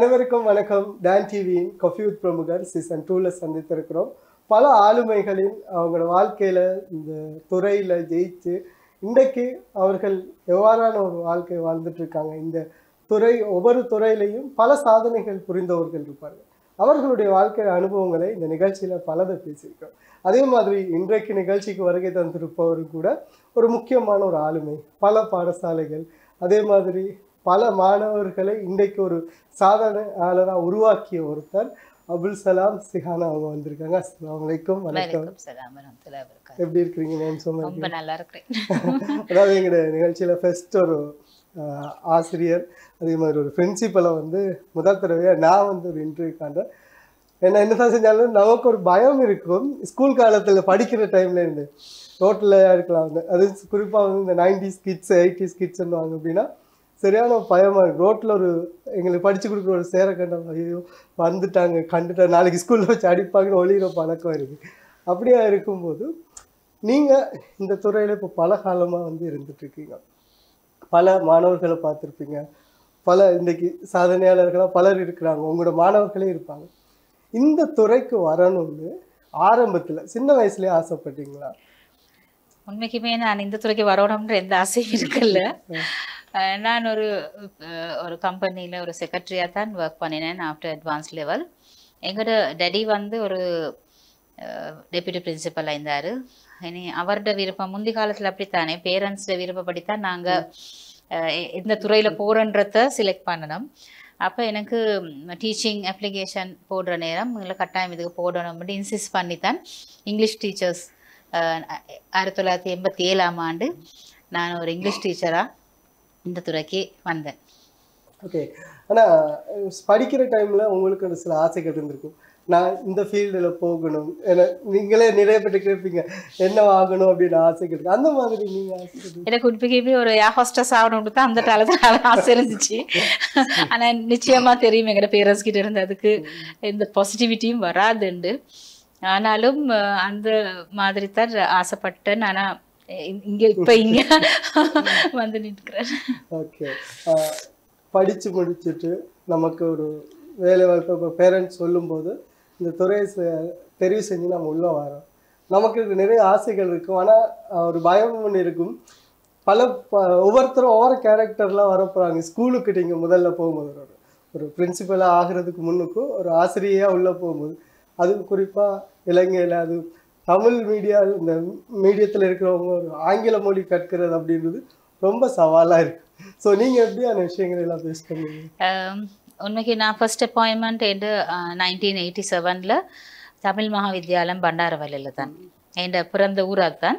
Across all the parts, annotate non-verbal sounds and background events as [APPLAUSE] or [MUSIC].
அனைவருக்கும் வணக்கம் டான் டிவியின் கஃபியூத் பிரமுகர் சீசன் டூவில் சந்தித்திருக்கிறோம் பல ஆளுமைகளின் அவங்களோட வாழ்க்கையில் இந்த துறையில் ஜெயித்து இன்றைக்கு அவர்கள் எவ்வாறான ஒரு வாழ்க்கை வாழ்ந்துட்டுருக்காங்க இருக்காங்க இந்த துறை ஒவ்வொரு துறையிலையும் பல சாதனைகள் புரிந்தவர்கள் இருப்பார்கள் அவர்களுடைய வாழ்க்கை அனுபவங்களை இந்த நிகழ்ச்சியில் பலதை பேசியிருக்கோம் அதே மாதிரி இன்றைக்கு நிகழ்ச்சிக்கு வருகை தந்திருப்பவரும் கூட ஒரு முக்கியமான ஒரு ஆளுமை பல பாடசாலைகள் அதே மாதிரி பல மாணவர்களை இன்றைக்கு ஒரு சாதனையாளராக ஆளராக உருவாக்கிய ஒருத்தர் அபுல் சலாம் சிஹானா அவங்க வந்திருக்காங்க அஸ்லாம் வலைக்கும் வணக்கம் எப்படி இருக்கிறீங்க நேம் சொன்னீங்க நல்லா இருக்கிறேன் அதாவது எங்களோட நிகழ்ச்சியில் ஃபர்ஸ்ட் ஒரு ஆசிரியர் அதே மாதிரி ஒரு பிரின்சிபலை வந்து முதல் தடவையாக நான் வந்து ஒரு இன்டர்வியூ காண்டேன் ஏன்னா என்னதான் செஞ்சாலும் நமக்கு ஒரு பயம் இருக்கும் ஸ்கூல் காலத்தில் படிக்கிற டைம்ல இருந்து ரோட்டில் இருக்கலாம் அது குறிப்பாக வந்து இந்த நைன்டிஸ் கிட்ஸ் எயிட்டிஸ் கிட்ஸ்ன்னு வாங்க அப்படின்னா சரியான பயமா இருக்குது ரோட்டில் ஒரு எங்களுக்கு படிச்சு கொடுக்குற ஒரு சேர கண்டோம் ஐயோ வந்துட்டாங்க கண்டுட்டாங்க நாளைக்கு ஸ்கூலில் வச்சு அடிப்பாங்கன்னு ஒளிகிற பழக்கம் இருக்கு அப்படியா இருக்கும்போது நீங்க இந்த துறையில இப்போ பல காலமா வந்து இருந்துட்டு இருக்கீங்க பல மாணவர்களை பார்த்துருப்பீங்க பல இன்றைக்கி சாதனையாளர்களாக பலர் இருக்கிறாங்க உங்களோட மாணவர்களே இருப்பாங்க இந்த துறைக்கு வரணும்னு ஆரம்பத்தில் சின்ன வயசுலேயே ஆசைப்பட்டீங்களா உண்மைக்குமே நான் இந்த துறைக்கு வரணும்ன்ற எந்த ஆசையும் இருக்குல்ல [LAUGHS] நான் ஒரு ஒரு கம்பெனியில் ஒரு செக்ரட்டரியாக தான் ஒர்க் பண்ணினேன் ஆஃப்டர் அட்வான்ஸ் லெவல் எங்களோட டெடி வந்து ஒரு டெப்யூட்டி பிரின்சிபல் இருந்தார் இனி அவரோட விருப்பம் முந்தி காலத்தில் அப்படித்தானே பேரண்ட்ஸோட விருப்பப்படி தான் நாங்கள் இந்த துறையில் போகிறன்றத செலக்ட் பண்ணணும் அப்போ எனக்கு டீச்சிங் அப்ளிகேஷன் போடுற நேரம் உங்களை கட்டாயம் இதுக்கு போடணும் இன்சிஸ் பண்ணி பண்ணித்தான் இங்கிலீஷ் டீச்சர்ஸ் ஆயிரத்தி தொள்ளாயிரத்தி எண்பத்தி ஏழாம் ஆண்டு நான் ஒரு இங்கிலீஷ் டீச்சராக இந்த துறைக்கு வந்தேன் ஓகே ஆனால் படிக்கிற டைமில் உங்களுக்கு அந்த சில ஆசைகள் இருந்திருக்கும் நான் இந்த ஃபீல்டில் போகணும் ஏன்னா நீங்களே நிறைய பேர் கேட்பீங்க என்ன வாங்கணும் அப்படின்னு ஆசை கேட்கு அந்த மாதிரி நீங்கள் எனக்கு உண்மைக்குமே ஒரு ஏர் ஹோஸ்டஸ் ஆகணும்னு தான் அந்த காலத்தில் ஆசை [LAUGHS] இருந்துச்சு ஆனால் நிச்சயமாக தெரியும் எங்களோட பேரண்ட்ஸ் கிட்ட இருந்ததுக்கு இந்த பாசிட்டிவிட்டியும் வராதுண்டு ஆனாலும் அந்த மாதிரி தான் ஆசைப்பட்டேன் ஆனால் இங்க இப்ப இங்க வந்து நிற்கிறார் ஓகே படிச்சு முடிச்சுட்டு நமக்கு ஒரு வேலை வாய்ப்பு இப்போ பேரண்ட்ஸ் சொல்லும்போது இந்த துறையை தெரிவு செஞ்சு நம்ம உள்ளே வரோம் நமக்கு நிறைய ஆசைகள் இருக்கும் ஆனால் ஒரு பயம் ஒன்று இருக்கும் பல ஒவ்வொருத்தரும் ஒவ்வொரு கேரக்டர்லாம் வரப்போகிறாங்க ஸ்கூலுக்கு நீங்கள் முதல்ல போகும்போது ஒரு ஒரு பிரின்சிபலாக ஆகிறதுக்கு முன்னுக்கும் ஒரு ஆசிரியையாக உள்ளே போகும்போது அதுவும் குறிப்பாக இலங்கையில் அது தமிழ் மீடியா இந்த மீடியத்தில் இருக்கிறவங்க ஒரு ஆங்கில மொழி கற்கிறது அப்படின்றது ரொம்ப சவாலாக இருக்குது ஸோ நீங்கள் எப்படி அந்த விஷயங்கள் எல்லாம் ஃபேஸ் பண்ணுவீங்க um, உண்மைக்கு நான் ஃபர்ஸ்ட் அப்பாயின்மெண்ட் என்று நைன்டீன் எயிட்டி செவனில் தமிழ் மகாவித்யாலயம் பண்டாரவலையில் தான் என்ட பிறந்த ஊராக தான்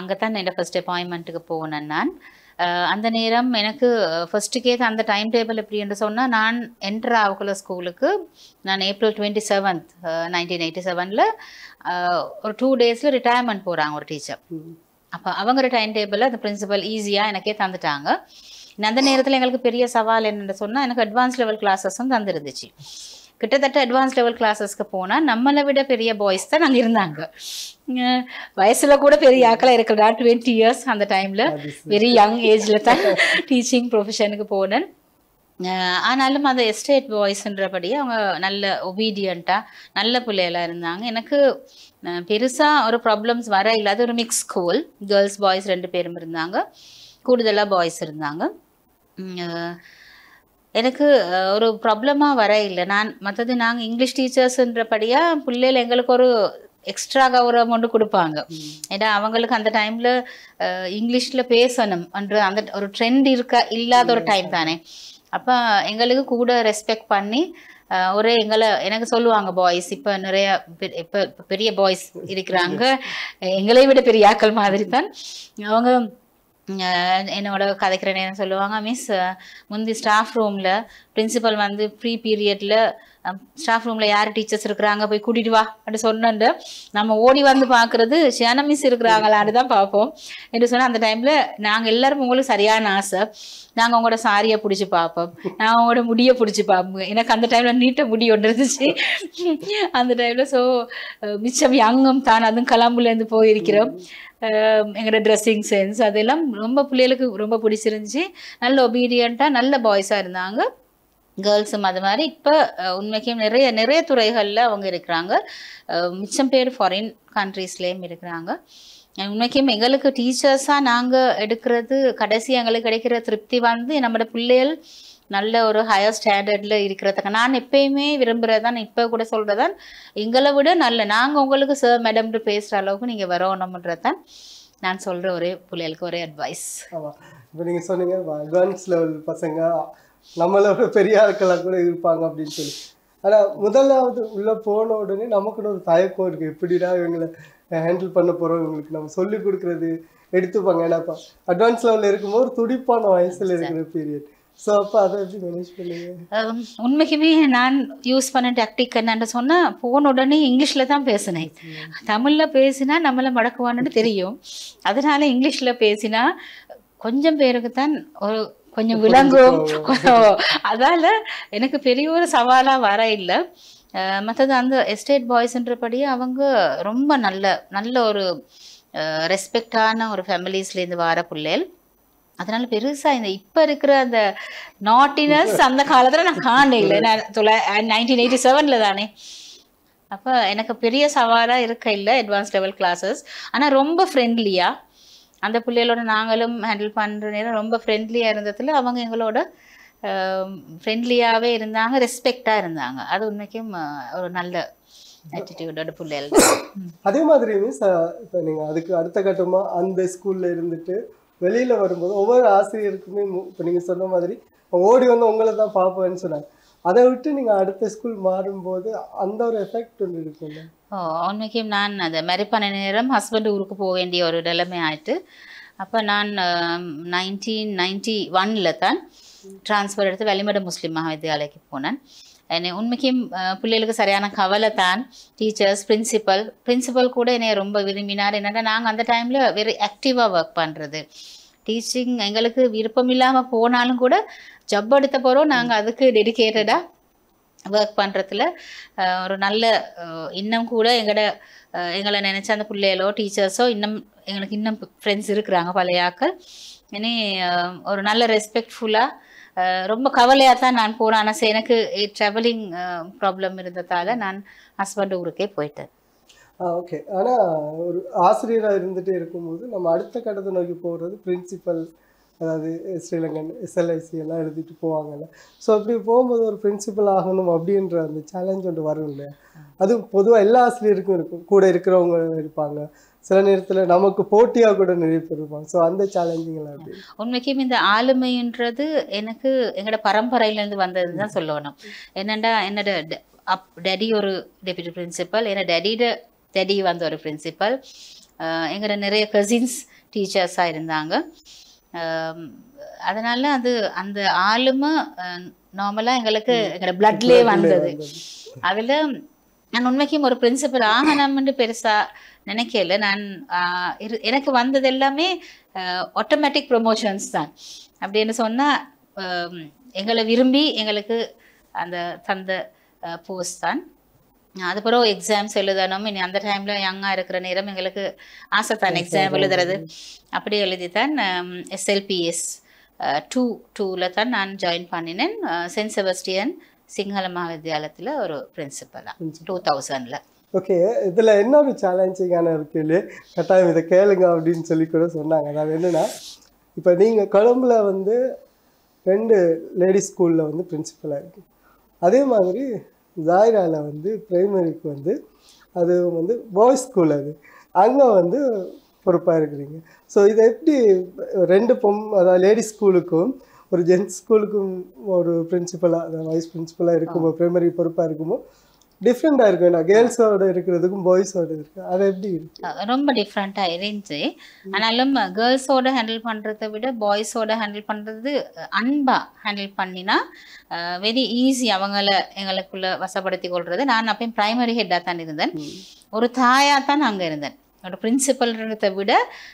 அங்கே தான் என்னோடய ஃபஸ்ட் அப்பாயின்மெண்ட்டுக்கு போனேன் நான் அந்த நேரம் எனக்கு ஃபஸ்ட்டுக்கே அந்த டைம் டேபிள் எப்படி என்று சொன்னால் நான் என்டர் ஆகக்குள்ள ஸ்கூலுக்கு நான் April twenty seventh nineteen eighty செவனில் ஒரு டூ டேஸில் ரிட்டையர்மெண்ட் போகிறாங்க ஒரு டீச்சர் அப்போ அவங்க டைம் டேபிளில் அந்த பிரின்சிபல் ஈஸியாக எனக்கே தந்துட்டாங்க அந்த நேரத்தில் எங்களுக்கு பெரிய சவால் என்னென்னு சொன்னால் எனக்கு அட்வான்ஸ் லெவல் கிளாஸஸும் தந்துருந்துச்சு கிட்டத்தட்ட அட்வான்ஸ் லெவல் கிளாஸஸ்க்கு போனால் நம்மளை விட பெரிய பாய்ஸ் தான் அங்கே இருந்தாங்க வயசில் கூட பெரிய ஆக்களாக இருக்கிறதா டுவெண்ட்டி இயர்ஸ் அந்த டைமில் வெரி யங் ஏஜில் தான் டீச்சிங் ப்ரொஃபஷனுக்கு போனேன் ஆனாலும் அந்த எஸ்டேட் பாய்ஸ்ன்றபடி அவங்க நல்ல ஒபீடியண்ட்டாக நல்ல பிள்ளைகளாக இருந்தாங்க எனக்கு பெருசாக ஒரு ப்ராப்ளம்ஸ் வர இல்லாத ஒரு மிக்ஸ் ஸ்கூல் கேர்ள்ஸ் பாய்ஸ் ரெண்டு பேரும் இருந்தாங்க கூடுதலாக பாய்ஸ் இருந்தாங்க எனக்கு ஒரு ப்ராப்ளமாக வர இல்லை நான் மற்றது நாங்கள் இங்கிலீஷ் டீச்சர்ஸ்ன்றபடியாக பிள்ளைகள் எங்களுக்கு ஒரு எக்ஸ்ட்ரா கௌரவம் ஒன்று கொடுப்பாங்க ஏன்னா அவங்களுக்கு அந்த டைமில் இங்கிலீஷில் பேசணும் என்ற அந்த ஒரு ட்ரெண்ட் இருக்கா இல்லாத ஒரு டைம் தானே அப்போ எங்களுக்கு கூட ரெஸ்பெக்ட் பண்ணி ஒரே எங்களை எனக்கு சொல்லுவாங்க பாய்ஸ் இப்போ நிறைய இப்போ பெரிய பாய்ஸ் [LAUGHS] இருக்கிறாங்க எங்களை விட பெரிய ஆக்கள் மாதிரி தான் அவங்க என்னோட கதைக்கிற நேரம் சொல்லுவாங்க மிஸ் முந்தி ஸ்டாஃப் ரூமில் பிரின்சிபல் வந்து ஃப்ரீ பீரியடில் ஸ்டாஃப் ரூமில் யார் டீச்சர்ஸ் இருக்கிறாங்க போய் கூட்டிட்டு வா அப்படி சொன்னண்டு நம்ம ஓடி வந்து பார்க்குறது ஷியானா மிஸ் இருக்கிறாங்களான்னு தான் பார்ப்போம் என்று சொன்னால் அந்த டைமில் நாங்கள் எல்லாரும் உங்களுக்கு சரியான ஆசை நாங்கள் உங்களோட சாரியை பிடிச்சி பார்ப்போம் நான் உங்களோட முடியை பிடிச்சி பார்ப்போம் எனக்கு அந்த டைமில் நீட்ட முடி ஒன்று இருந்துச்சு அந்த டைமில் ஸோ மிச்சம் யங்கும் தான் அதுவும் கலாம்புலேருந்து போயிருக்கிறோம் எங்களோட ட்ரெஸ்ஸிங் சென்ஸ் அதெல்லாம் ரொம்ப பிள்ளைகளுக்கு ரொம்ப பிடிச்சிருந்துச்சி நல்ல ஒபீடியண்ட்டாக நல்ல பாய்ஸாக இருந்தாங்க கேர்ள்ஸும் அது மாதிரி இப்போ உண்மைக்கும் நிறைய நிறைய துறைகளில் அவங்க இருக்கிறாங்க மிச்சம் பேர் ஃபாரின் கண்ட்ரீஸ்லேயும் இருக்கிறாங்க உண்மைக்கும் எங்களுக்கு டீச்சர்ஸாக நாங்கள் எடுக்கிறது கடைசி எங்களுக்கு கிடைக்கிற திருப்தி வந்து நம்மளோட பிள்ளைகள் நல்ல ஒரு ஹையர் ஸ்டாண்டர்டில் இருக்கிறதுக்கு நான் எப்பயுமே விரும்புகிறதான் இப்போ கூட சொல்கிறதான் எங்களை விட நல்ல நாங்கள் உங்களுக்கு சார் மேடம்ட்டு பேசுகிற அளவுக்கு நீங்கள் வரணுன்றது தான் நான் சொல்கிற ஒரே பிள்ளைகளுக்கு ஒரே அட்வைஸ் இப்போ நீங்கள் சொன்னீங்க கேர்ள்ஸ் லெவல் பசங்க நம்மளோட பெரிய ஆட்களாக கூட இருப்பாங்க அப்படின்னு சொல்லி ஆனால் முதலாவது உள்ளே போன உடனே நமக்குன்னு ஒரு தயக்கம் இருக்குது எப்படிடா இவங்களை ஹேண்டில் பண்ண போகிறோம் இவங்களுக்கு நம்ம சொல்லி கொடுக்குறது எடுத்துப்பாங்க ஏன்னாப்பா அட்வான்ஸ் லெவலில் இருக்கும்போது துடிப்பான வயசில் இருக்கிற பீரியட் ஸோ அப்போ உண்மைக்குமே நான் யூஸ் பண்ண டாக்டிக் என்னன்னு சொன்னால் போன உடனே இங்கிலீஷில் தான் பேசினேன் mm-hmm. தமிழில் பேசினா நம்மளை மடக்குவான்னு தெரியும் அதனால இங்கிலீஷில் பேசினா கொஞ்சம் பேருக்கு தான் ஒரு கொஞ்சம் விளங்கும் [LAUGHS] அதால எனக்கு பெரிய ஒரு சவாலா வர இல்லை மற்றது அந்த எஸ்டேட் பாய்ஸ்ன்றபடி அவங்க ரொம்ப நல்ல நல்ல ஒரு ரெஸ்பெக்டான ஒரு ஃபேமிலிஸ்லேருந்து வர பிள்ளைகள் அதனால பெருசா இந்த இப்ப இருக்கிற அந்த நாட்டினஸ் [LAUGHS] அந்த காலத்துல நான் காண இல்லை நைன்டீன் எயிட்டி செவன்ல தானே அப்போ எனக்கு பெரிய சவாலாக இருக்க இல்லை அட்வான்ஸ் லெவல் கிளாஸஸ் ஆனால் ரொம்ப ஃப்ரெண்ட்லியாக அந்த பிள்ளைகளோட நாங்களும் ஹேண்டில் பண்ணுற நேரம் ரொம்ப ஃப்ரெண்ட்லியாக இருந்ததில் அவங்க எங்களோட ஃப்ரெண்ட்லியாகவே இருந்தாங்க ரெஸ்பெக்டாக இருந்தாங்க அது உண்மைக்கும் ஒரு நல்ல ஆட்டிடியூடோட பிள்ளைகள் அதே மாதிரி இப்போ நீங்கள் அதுக்கு அடுத்த கட்டமாக அந்த ஸ்கூலில் இருந்துட்டு வெளியில் வரும்போது ஒவ்வொரு ஆசிரியருக்குமே இப்போ நீங்கள் சொன்ன மாதிரி ஓடி வந்து உங்களை தான் பார்ப்பேன்னு சொன்னாங்க அதை விட்டு நீங்கள் அடுத்த ஸ்கூல் மாறும்போது அந்த ஒரு எஃபெக்ட் ஒன்று இருக்குல்ல உண்மைக்கும் நான் அதை மறைப்பான நேரம் ஹஸ்பண்ட் ஊருக்கு போக வேண்டிய ஒரு நிலைமை ஆயிட்டு அப்போ நான் நைன்டீன் நைன்டி ஒனில் தான் டிரான்ஸ்ஃபர் எடுத்து வெளிமட முஸ்லீம் மகாவித்யாலயக்கு போனேன் என்னை உண்மைக்கும் பிள்ளைகளுக்கு சரியான கவலை தான் டீச்சர்ஸ் பிரின்சிபல் பிரின்சிபல் கூட என்னை ரொம்ப விரும்பினார் என்னென்னா நாங்கள் அந்த டைமில் வெரி ஆக்டிவாக ஒர்க் பண்ணுறது டீச்சிங் எங்களுக்கு விருப்பம் இல்லாமல் போனாலும் கூட ஜப் எடுத்த போகிறோம் நாங்கள் அதுக்கு டெடிக்கேட்டடாக ஒர்க் பண்ணுறதுல ஒரு நல்ல இன்னும் கூட எங்களோட எங்களை நினச்ச அந்த பிள்ளைகளோ டீச்சர்ஸோ இன்னும் எங்களுக்கு இன்னும் ஃப்ரெண்ட்ஸ் இருக்கிறாங்க பழையாக்க இனி ஒரு நல்ல ரெஸ்பெக்ட்ஃபுல்லாக ரொம்ப கவலையாக தான் நான் போனேன் ஆனால் எனக்கு ட்ராவலிங் ப்ராப்ளம் இருந்ததால் நான் ஹஸ்பண்ட் ஊருக்கே போயிட்டேன் ஓகே ஆனால் ஒரு ஆசிரியராக இருந்துகிட்டே இருக்கும்போது நம்ம அடுத்த கட்டத்தை நோக்கி போகிறது பிரின்சிபல் அதாவது ஸ்ரீலங்கன் எஸ்எல்ஐசி எல்லாம் எழுதிட்டு போவாங்கல்ல ஸோ அப்படி போகும்போது ஒரு பிரின்சிபல் ஆகணும் அப்படின்ற அந்த சேலஞ்ச் ஒன்று வரும் இல்லையா அதுவும் பொதுவாக எல்லா ஆசிரியருக்கும் இருக்கும் கூட இருக்கிறவங்க இருப்பாங்க சில நேரத்தில் நமக்கு போட்டியாக கூட நிறைய பேர் இருப்பாங்க ஸோ அந்த சேலஞ்சிங்லாம் அப்படி உண்மைக்கும் இந்த ஆளுமைன்றது எனக்கு எங்களோட பரம்பரையிலேருந்து வந்தது தான் சொல்லணும் என்னென்னா என்னோட அப் டேடி ஒரு டெபியூட்டி பிரின்சிபல் என்னோட டேடியோட டேடி வந்த ஒரு பிரின்சிபல் எங்களோட நிறைய கசின்ஸ் டீச்சர்ஸாக இருந்தாங்க அதனால அது அந்த ஆளும நார்மலா எங்களுக்கு எங்களோட பிளட்லயே வந்தது அதுல நான் உண்மைக்கும் ஒரு பிரின்சிபல் ஆகணும்னு பெருசா நினைக்கல நான் எனக்கு வந்தது எல்லாமே ஆட்டோமேட்டிக் ப்ரொமோஷன்ஸ் தான் அப்படின்னு சொன்னா எங்களை விரும்பி எங்களுக்கு அந்த தந்த போஸ்ட் தான் அதுக்கப்புறம் எக்ஸாம்ஸ் எழுதணும் இனி அந்த டைமில் யங்காக இருக்கிற நேரம் எங்களுக்கு ஆசைத்தான் எக்ஸாம் எழுதுறது அப்படி எழுதி தான் எஸ்எல்பிஎஸ் டூ டூவில் தான் நான் ஜாயின் பண்ணினேன் சென்ட் செபஸ்டியன் சிங்கள மகாவித்யாலயத்தில் ஒரு பிரின்சிபலாக டூ தௌசண்டில் ஓகே இதில் என்ன ஒரு சேலஞ்சிங்கான கட்டாயம் இதை கேளுங்க அப்படின்னு சொல்லி கூட சொன்னாங்க அதாவது என்னென்னா இப்போ நீங்கள் கொழம்புல வந்து ரெண்டு லேடிஸ் ஸ்கூலில் வந்து பிரின்சிபலாக இருக்கு அதே மாதிரி ஜாயிராவில் வந்து ப்ரைமரிக்கு வந்து அது வந்து பாய்ஸ் ஸ்கூல் அது அங்கே வந்து பொறுப்பாக இருக்கிறீங்க ஸோ இதை எப்படி ரெண்டு பொம் அதாவது லேடிஸ் ஸ்கூலுக்கும் ஒரு ஜென்ஸ் ஸ்கூலுக்கும் ஒரு பிரின்சிபலாக அதாவது வைஸ் பிரின்சிபலாக இருக்குமோ ப்ரைமரி பொறுப்பாக இருக்குமோ டிஃப்ரெண்டாக இருக்கும் நான் கேர்ள்ஸோட இருக்கிறதுக்கும் பாய்ஸோட இருக்கு அது எப்படி இருக்கு ரொம்ப டிஃப்ரெண்ட்டாக இருந்துச்சு ஆனாலும் கேர்ள்ஸோட ஹேண்டில் பண்றதை விட பாய்ஸோட ஹேண்டில் பண்றது அன்பா ஹேண்டில் பண்ணினா வெரி ஈஸி அவங்கள எங்களுக்குள்ள வசப்படுத்தி கொள்றது நான் அப்பயும் பிரைமரி ஹெட்டாக தான் இருந்தேன் ஒரு தாயா தான் அங்கே இருந்தேன் என்னோட பிரின்சிபல்ன்றதை விட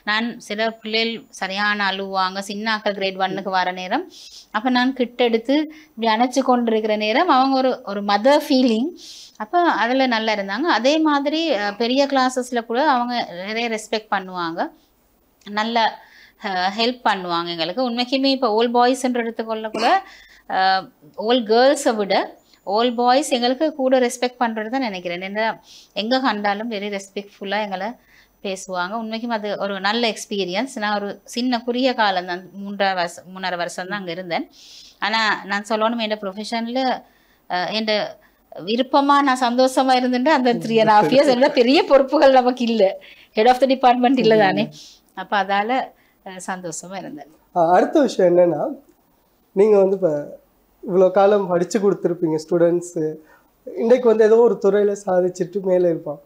நான் சில பிள்ளைகள் சரியான அழுவாங்க சின்னாக்கள் கிரேட் ஒன்னுக்கு வர நேரம் அப்போ நான் கிட்ட எடுத்து இப்படி அணைச்சி கொண்டிருக்கிற நேரம் அவங்க ஒரு ஒரு மதர் ஃபீலிங் அப்போ அதில் நல்லா இருந்தாங்க அதே மாதிரி பெரிய கிளாஸஸில் கூட அவங்க நிறைய ரெஸ்பெக்ட் பண்ணுவாங்க நல்ல ஹெல்ப் பண்ணுவாங்க எங்களுக்கு உண்மைக்குமே இப்போ ஓல்ட் பாய்ஸ்ன்ற எடுத்துக்கொள்ள கூட ஓல்ட் கேர்ள்ஸை விட ஓல்ட் பாய்ஸ் எங்களுக்கு கூட ரெஸ்பெக்ட் பண்ணுறது தான் நினைக்கிறேன் என்ன எங்கே கண்டாலும் வெரி ரெஸ்பெக்ட்ஃபுல்லாக எங்களை பேசுவாங்க உண்மைக்கும் அது ஒரு நல்ல எக்ஸ்பீரியன்ஸ் நான் ஒரு சின்ன குறுகிய காலம் தான் மூன்றரை வருஷம் மூணரை வருஷம் தான் அங்கே இருந்தேன் ஆனால் நான் சொல்லணும் என் ப்ரொஃபஷனில் என் விருப்பமா நான் சந்தோஷமா இருந்துட்டு அந்த த்ரீ அண்ட் ஹாஃப் இயர்ஸ் என்ன பெரிய பொறுப்புகள் நமக்கு இல்லை ஹெட் ஆஃப் த டிபார்ட்மெண்ட் இல்லை தானே அப்போ அதால் சந்தோஷமா இருந்தேன் அடுத்த விஷயம் என்னன்னா நீங்கள் வந்து இப்போ இவ்வளோ காலம் படித்து கொடுத்துருப்பீங்க ஸ்டூடெண்ட்ஸு இன்றைக்கு வந்து ஏதோ ஒரு துறையில் சாதிச்சுட்டு மேலே இருப்பான்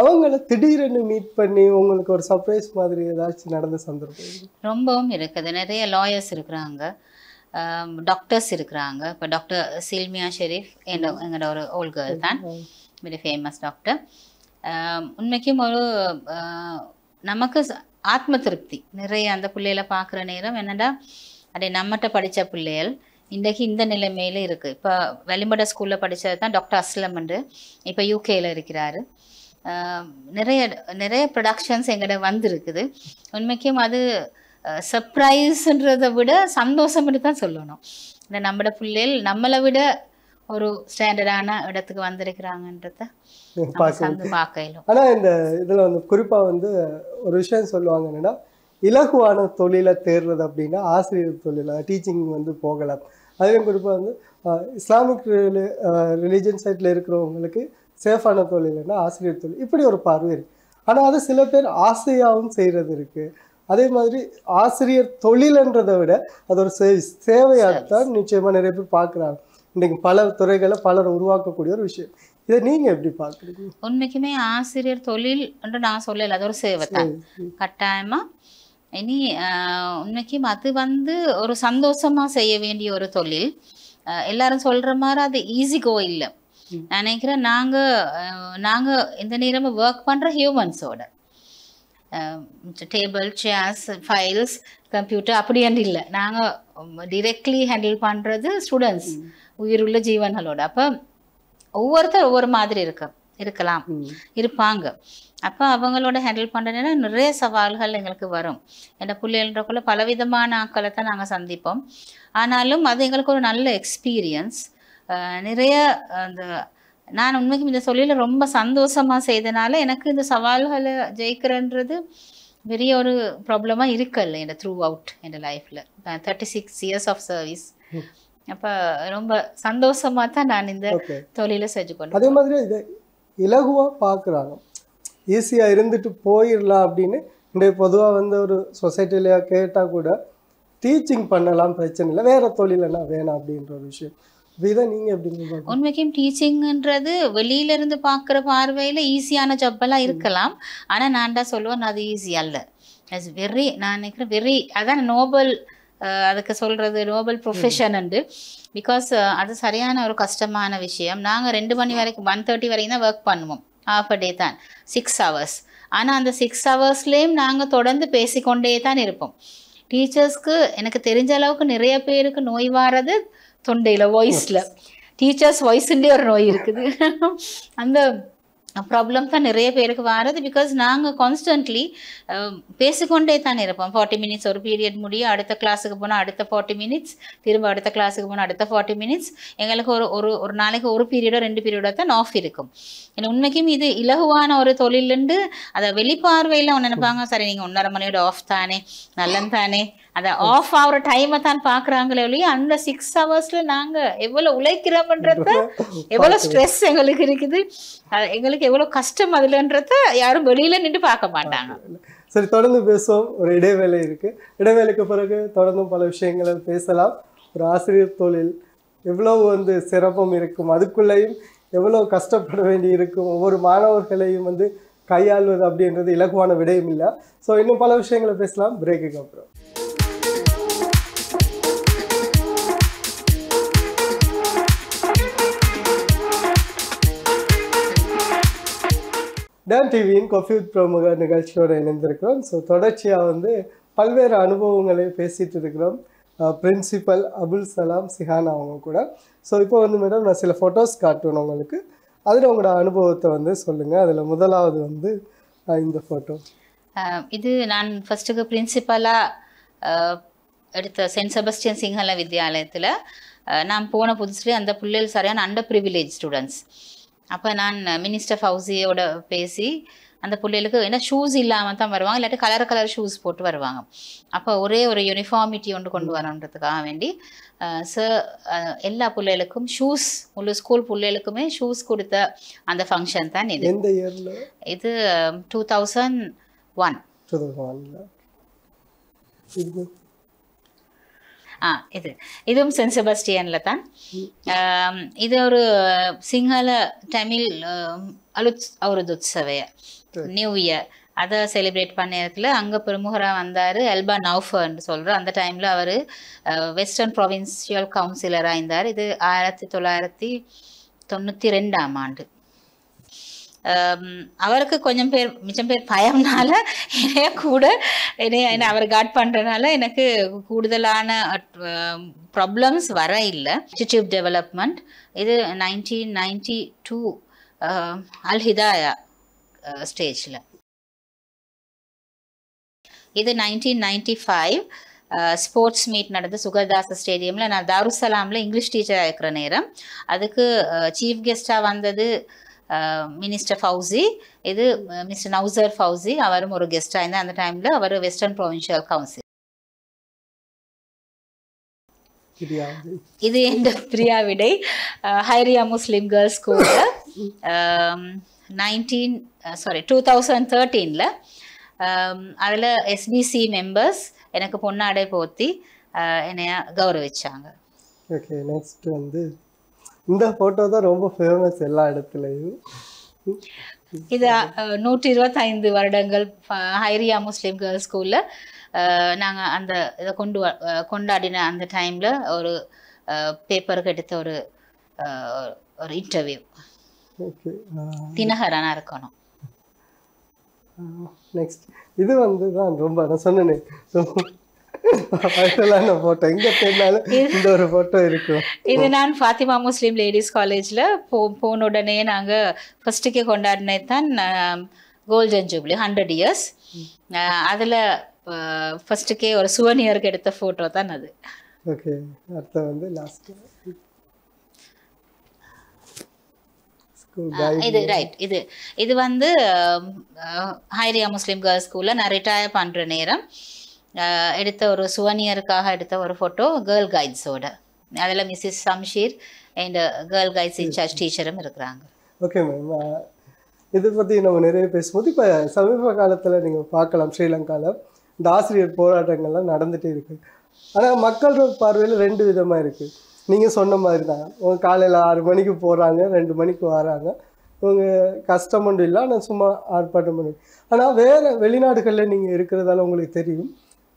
அவங்கள திடீரென்னு மீட் பண்ணி உங்களுக்கு ஒரு சர்ப்ரைஸ் மாதிரி ஏதாச்சும் நடந்த சந்தர்ப்பம் ரொம்பவும் இருக்குது நிறைய லாயர்ஸ் இருக்கிறாங்க டாக்டர்ஸ் இருக்கிறாங்க இப்போ டாக்டர் சில்மியா ஷெரீஃப் என்ற எங்களோட ஒரு ஓல்ட் கேர்ள் தான் வெரி ஃபேமஸ் டாக்டர் உண்மைக்கும் ஒரு நமக்கு ஆத்ம திருப்தி நிறைய அந்த பிள்ளைகளை பார்க்குற நேரம் என்னென்னா அதே நம்மகிட்ட படித்த பிள்ளைகள் இன்றைக்கு இந்த நிலைமையில் இருக்குது இப்போ வெளிமட ஸ்கூலில் படித்தது தான் டாக்டர் அஸ்லம் என்று இப்போ யூகேயில் இருக்கிறாரு நிறைய நிறைய ப்ரொடக்ஷன்ஸ் எங்கிட்ட வந்திருக்குது உண்மைக்கும் அது சர்ப்ரைஸுன்றதை விட சந்தோஷம்னு தான் சொல்லணும் இந்த நம்மளோட பிள்ளைகள் நம்மளை விட ஒரு ஸ்டாண்டர்டான இடத்துக்கு வந்திருக்கிறாங்கன்றத பார்க்கலாம் ஆனால் இந்த இதில் வந்து குறிப்பாக வந்து ஒரு விஷயம் சொல்லுவாங்க என்னன்னா இலகுவான தொழிலை தேர்றது அப்படின்னா ஆசிரியர் தொழில டீச்சிங் வந்து போகலாம் அதிலும் குறிப்பாக வந்து இஸ்லாமிக் ரிலீஜியன் சைட்டில் இருக்கிறவங்களுக்கு சேஃபான தொழில்னா ஆசிரியர் தொழில் இப்படி ஒரு பார்வை இருக்குது ஆனால் அது சில பேர் ஆசையாகவும் செய்கிறது இருக்குது அதே மாதிரி ஆசிரியர் தொழில்ன்றதை விட அது ஒரு சேவை சேவையாக தான் நிச்சயமாக நிறைய பேர் பார்க்குறாங்க இன்றைக்கு பல துறைகளை பலர் உருவாக்கக்கூடிய ஒரு விஷயம் இதை நீங்க எப்படி பாக்குறீங்க உண்மைக்குமே ஆசிரியர் தொழில் என்று நான் சொல்லல அது ஒரு சேவை தான் கட்டாயமா இனி உண்மைக்கும் அது வந்து ஒரு சந்தோஷமா செய்ய வேண்டிய ஒரு தொழில் எல்லாரும் சொல்ற மாதிரி அது ஈஸி கோ இல்லை நினைக்கிறேன் நாங்க நாங்க இந்த நேரமும் ஒர்க் பண்ற ஹியூமன்ஸோட டேபிள் சேர்ஸ் ஃபைல்ஸ் கம்ப்யூட்டர் அப்படின்ட்டு இல்லை நாங்கள் டிரெக்ட்லி ஹேண்டில் பண்ணுறது ஸ்டூடெண்ட்ஸ் உயிருள்ள ஜீவன்களோட அப்போ ஒவ்வொருத்தர் ஒவ்வொரு மாதிரி இருக்க இருக்கலாம் இருப்பாங்க அப்போ அவங்களோட ஹேண்டில் பண்ணுறதுனா நிறைய சவால்கள் எங்களுக்கு வரும் என் பிள்ளைகள்ன்றக்குள்ள பலவிதமான ஆக்களை தான் நாங்கள் சந்திப்போம் ஆனாலும் அது எங்களுக்கு ஒரு நல்ல எக்ஸ்பீரியன்ஸ் நிறைய அந்த நான் உண்மைக்கும் இந்த தொழில ரொம்ப சந்தோஷமாக செய்தனால எனக்கு இந்த சவால்களை ஜெயிக்கிறன்றது பெரிய ஒரு ப்ராப்ளமாக இருக்கல என் த்ரூ அவுட் என் லைஃப்பில் thirty six years of service அப்போ ரொம்ப சந்தோஷமாக தான் நான் இந்த தொழிலை செஞ்சு கொண்டேன் அதே மாதிரி இதை இலகுவாக பார்க்குறாங்க ஈஸியாக இருந்துட்டு போயிடலாம் அப்படின்னு இன்றைய பொதுவாக வந்து ஒரு சொசைட்டிலையா கேட்டால் கூட டீச்சிங் பண்ணலாம் பிரச்சனை இல்லை வேறு தொழிலெல்லாம் வேணாம் அப்படின்ற ஒரு விஷயம் உண்மைக்கும் டீச்சிங்ன்றது வெளியில இருந்து பாக்குற பார்வையில ஈஸியான ஜப்பெல்லாம் இருக்கலாம் ஆனா நான் தான் சொல்லுவேன் அது ஈஸி அல்ல வெரி நான் நினைக்கிறேன் வெரி அதான் நோபல் அதுக்கு சொல்கிறது நோபல் ப்ரொஃபஷன் பிகாஸ் அது சரியான ஒரு கஷ்டமான விஷயம் நாங்கள் ரெண்டு மணி வரைக்கும் ஒன் தேர்ட்டி வரைக்கும் தான் ஒர்க் பண்ணுவோம் ஆஃப் அ டே தான் சிக்ஸ் ஹவர்ஸ் ஆனால் அந்த சிக்ஸ் ஹவர்ஸ்லேயும் நாங்கள் தொடர்ந்து பேசிக்கொண்டே தான் இருப்போம் டீச்சர்ஸ்க்கு எனக்கு தெரிஞ்ச அளவுக்கு நிறைய பேருக்கு நோய் வாரது தொண்டையில் வாய்ஸில் டீச்சர்ஸ் வாய்ஸுண்டே ஒரு நோய் இருக்குது அந்த ப்ராப்ளம் தான் நிறைய பேருக்கு வரது பிகாஸ் நாங்கள் கான்ஸ்டன்ட்லி பேசிக்கொண்டே தான் இருப்போம் ஃபார்ட்டி மினிட்ஸ் ஒரு பீரியட் முடியும் அடுத்த கிளாஸுக்கு போனால் அடுத்த ஃபார்ட்டி மினிட்ஸ் திரும்ப அடுத்த கிளாஸுக்கு போனால் அடுத்த ஃபார்ட்டி மினிட்ஸ் எங்களுக்கு ஒரு ஒரு ஒரு நாளைக்கு ஒரு பீரியடோ ரெண்டு பீரியடோ தான் ஆஃப் இருக்கும் ஏன்னா உண்மைக்கும் இது இலகுவான ஒரு தொழிலுண்டு அதை வெளிப்பார்வையில் ஒன்று நினைப்பாங்க சரி நீங்கள் ஒன்றரை மணியோட ஆஃப் தானே நல்லன் தானே அதை ஆஃப் ஆகிற டைமை தான் பார்க்குறாங்களே ஒழிய அந்த சிக்ஸ் ஹவர்ஸில் நாங்கள் எவ்வளோ உழைக்கிறோம்ன்றத [LAUGHS] எவ்வளோ ஸ்ட்ரெஸ் எங்களுக்கு இருக்குது அது எங்களுக்கு எவ்வளோ கஷ்டம் அதுலன்றத யாரும் வெளியில் நின்று பார்க்க மாட்டாங்க சரி தொடர்ந்து பேசுவோம் ஒரு இடைவேளை இருக்குது இடைவேளைக்கு பிறகு தொடர்ந்தும் பல விஷயங்களை பேசலாம் ஒரு ஆசிரியர் தொழில் எவ்வளோ வந்து சிரமம் இருக்கும் அதுக்குள்ளேயும் எவ்வளோ கஷ்டப்பட வேண்டி இருக்கும் ஒவ்வொரு மாணவர்களையும் வந்து கையாள்வது அப்படின்றது இலகுவான விடயம் இல்லை ஸோ இன்னும் பல விஷயங்களை பேசலாம் பிரேக்குக்கு அப்புறம் டேன் டிவியின் கொஃபியூத் பிரமுக நிகழ்ச்சியோடு இணைந்திருக்கிறோம் ஸோ தொடர்ச்சியாக வந்து பல்வேறு அனுபவங்களை பேசிகிட்டு இருக்கிறோம் பிரின்சிபல் அபுல் சலாம் சிஹான் அவங்க கூட ஸோ இப்போ வந்து மேடம் நான் சில ஃபோட்டோஸ் காட்டுவேன் உங்களுக்கு அதில் உங்களோட அனுபவத்தை வந்து சொல்லுங்கள் அதில் முதலாவது வந்து uh, இந்த ஃபோட்டோ uh, இது நான் ஃபஸ்ட்டுக்கு பிரின்சிபலாக uh, எடுத்த சென்ட் செபஸ்டியன் சிங்கள வித்யாலயத்தில் நான் போன புதுசுலேயே அந்த பிள்ளைகள் சரியான அண்டர் ப்ரிவிலேஜ் ஸ்டூடெண்ட்ஸ் அப்போ நான் மினிஸ்டர் ஃபவுசியோட பேசி அந்த பிள்ளைகளுக்கு என்ன ஷூஸ் இல்லாமல் தான் வருவாங்க இல்லாட்டி கலர் கலர் ஷூஸ் போட்டு வருவாங்க அப்போ ஒரே ஒரு யூனிஃபார்மிட்டி ஒன்று கொண்டு வரன்றதுக்காக வேண்டி சார் எல்லா பிள்ளைகளுக்கும் ஷூஸ் உள்ள ஸ்கூல் பிள்ளைகளுக்குமே ஷூஸ் கொடுத்த அந்த ஃபங்க்ஷன் தான் இது இது டூ தௌசண்ட் ஒன் இது இதுவும் சென்ட் செபஸ்டியனில் தான் இது ஒரு சிங்கள தமிழ் அலுத் அவருதுத்சவய நியூ இயர் அதை செலிப்ரேட் பண்ண இடத்துல அங்கே பிரமுகராக வந்தார் எல்பா நவ்ஃபர்ன்னு சொல்கிறோம் அந்த டைமில் அவர் வெஸ்டர்ன் ப்ரொவின்சியல் கவுன்சிலராக இருந்தார் இது ஆயிரத்தி தொள்ளாயிரத்தி தொண்ணூற்றி ரெண்டாம் ஆண்டு Um, அவருக்கு கொஞ்சம் பேர் மிச்சம் பேர் பயம்னால என்னைய கூட என்னைய என்ன அவர் காட் பண்ணுறனால எனக்கு கூடுதலான ப்ராப்ளம்ஸ் um, வர இல்லை இன்ஸ்டிடியூட் டெவலப்மெண்ட் இது nineteen ninety two Al Hidaya ஸ்டேஜில் இது nineteen ninety five sports meet நடந்து சுகர்தாச ஸ்டேடியமில் நான் தாருசலாமில் இங்கிலீஷ் டீச்சராக இருக்கிற நேரம் அதுக்கு சீஃப் uh, கெஸ்ட்டாக வந்தது மினிஸ்டர் ஃபவுசி இது மிஸ்டர் நவுசர் ஃபவுசி அவரும் ஒரு கெஸ்டாக ஆயிருந்தேன் அந்த டைமில் அவர் வெஸ்டர்ன் ப்ரொவின்ஷியல் கவுன்சில் இது எந்த பிரியா விடை ஹைரியா முஸ்லீம் கேர்ள்ஸ் ஸ்கூலில் நைன்டீன் சாரி டூ தௌசண்ட் தேர்ட்டீனில் அதில் எஸ்பிசி மெம்பர்ஸ் எனக்கு பொண்ணாடை போத்தி என்னைய கௌரவிச்சாங்க ஓகே நெக்ஸ்ட் வந்து இந்த ஃபோட்டோ தான் ரொம்ப ஃபேமஸ் எல்லா இடத்துலையும் இது நூற்றி இருபத்தைந்து வருடங்கள் ஹைரியா முஸ்லீம் கேர்ள்ஸ் ஸ்கூலில் நாங்கள் அந்த இதை கொண்டு கொண்டாடின அந்த டைமில் ஒரு பேப்பருக்கு எடுத்த ஒரு ஒரு இன்டர்வியூ தினகரனா இருக்கணும் நெக்ஸ்ட் இது வந்து தான் ரொம்ப நான் சொன்னேன் அதெல்லாம் போட்டோ எங்க தேடினாலும் இந்த ஒரு போட்டோ இருக்கும் இது நான் ஃபாத்திமா முஸ்லீம் லேடிஸ் காலேஜ்ல போ போன உடனே நாங்க ஃபர்ஸ்ட்டுக்கே கொண்டாடினே தான் கோல்டன் ஜூப்ளி ஹண்ட்ரட் இயர்ஸ் அதுல ஃபர்ஸ்ட்டுக்கே ஒரு சுவனியருக்கு எடுத்த ஃபோட்டோ தான் அது ஓகே அடுத்த வந்து லாஸ்ட் இது ரைட் இது இது வந்து ஹைரியா முஸ்லீம் கேர்ள்ஸ் ஸ்கூலில் நான் ரிட்டையர் பண்ணுற நேரம் எடுத்த ஒரு சுவனியருக்காக எடுத்த ஒரு ஃபோட்டோ கேர்ள் கைட்ஸோட அதில் Mrs Shamsheer and girl guides incharge டீச்சரும் இருக்கிறாங்க ஓகே மேம் இதை பற்றி நம்ம நிறைய பேசும்போது இப்போ சமீப காலத்தில் நீங்கள் பார்க்கலாம் ஸ்ரீலங்காவில் இந்த ஆசிரியர் போராட்டங்கள்லாம் நடந்துகிட்டே இருக்குது ஆனால் மக்களோட பார்வையில் ரெண்டு விதமாக இருக்குது நீங்கள் சொன்ன மாதிரி தான் உங்கள் காலையில் ஆறு மணிக்கு போகிறாங்க ரெண்டு மணிக்கு வராங்க இவங்க கஷ்டம் ஒன்றும் இல்லை ஆனால் சும்மா ஆர்ப்பாட்டம் பண்ணி ஆனால் வேறு வெளிநாடுகளில் நீங்கள் இருக்கிறதால உங்களுக்கு தெரியும்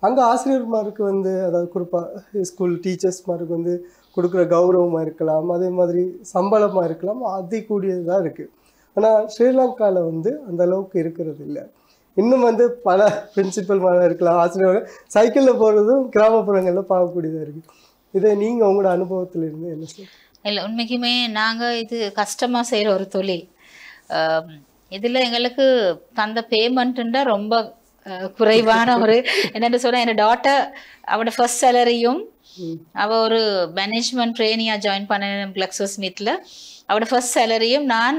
அங்கே ஆசிரியர்மாருக்கு வந்து அதாவது குறிப்பாக ஸ்கூல் டீச்சர்ஸ்மாருக்கு வந்து கொடுக்குற கௌரவமாக இருக்கலாம் அதே மாதிரி சம்பளமாக இருக்கலாம் கூடியதாக இருக்குது ஆனால் ஸ்ரீலங்காவில் வந்து அந்த அளவுக்கு இருக்கிறது இல்லை இன்னும் வந்து பல பிரின்சிபல் மாதிரி இருக்கலாம் ஆசிரியர்கள் சைக்கிளில் போகிறதும் கிராமப்புறங்களில் பார்க்கக்கூடியதாக இருக்குது இதை நீங்கள் உங்களோட அனுபவத்தில் இருந்து என்ன சொல்லுங்கள் இல்லை உண்மைக்குமே நாங்கள் இது கஷ்டமாக செய்கிற ஒரு தொழில் இதில் எங்களுக்கு தந்த பேமெண்ட்டுன்றா ரொம்ப குறைவான ஒரு என்னென்னு சொன்னால் என் டாட்டர் அவட ஃபர்ஸ்ட் சேலரியும் அவள் ஒரு மேனேஜ்மெண்ட் ட்ரெயினியாக ஜாயின் பண்ண கிளக்ஸோ ஸ்மித்தில் அவட ஃபர்ஸ்ட் சேலரியும் நான்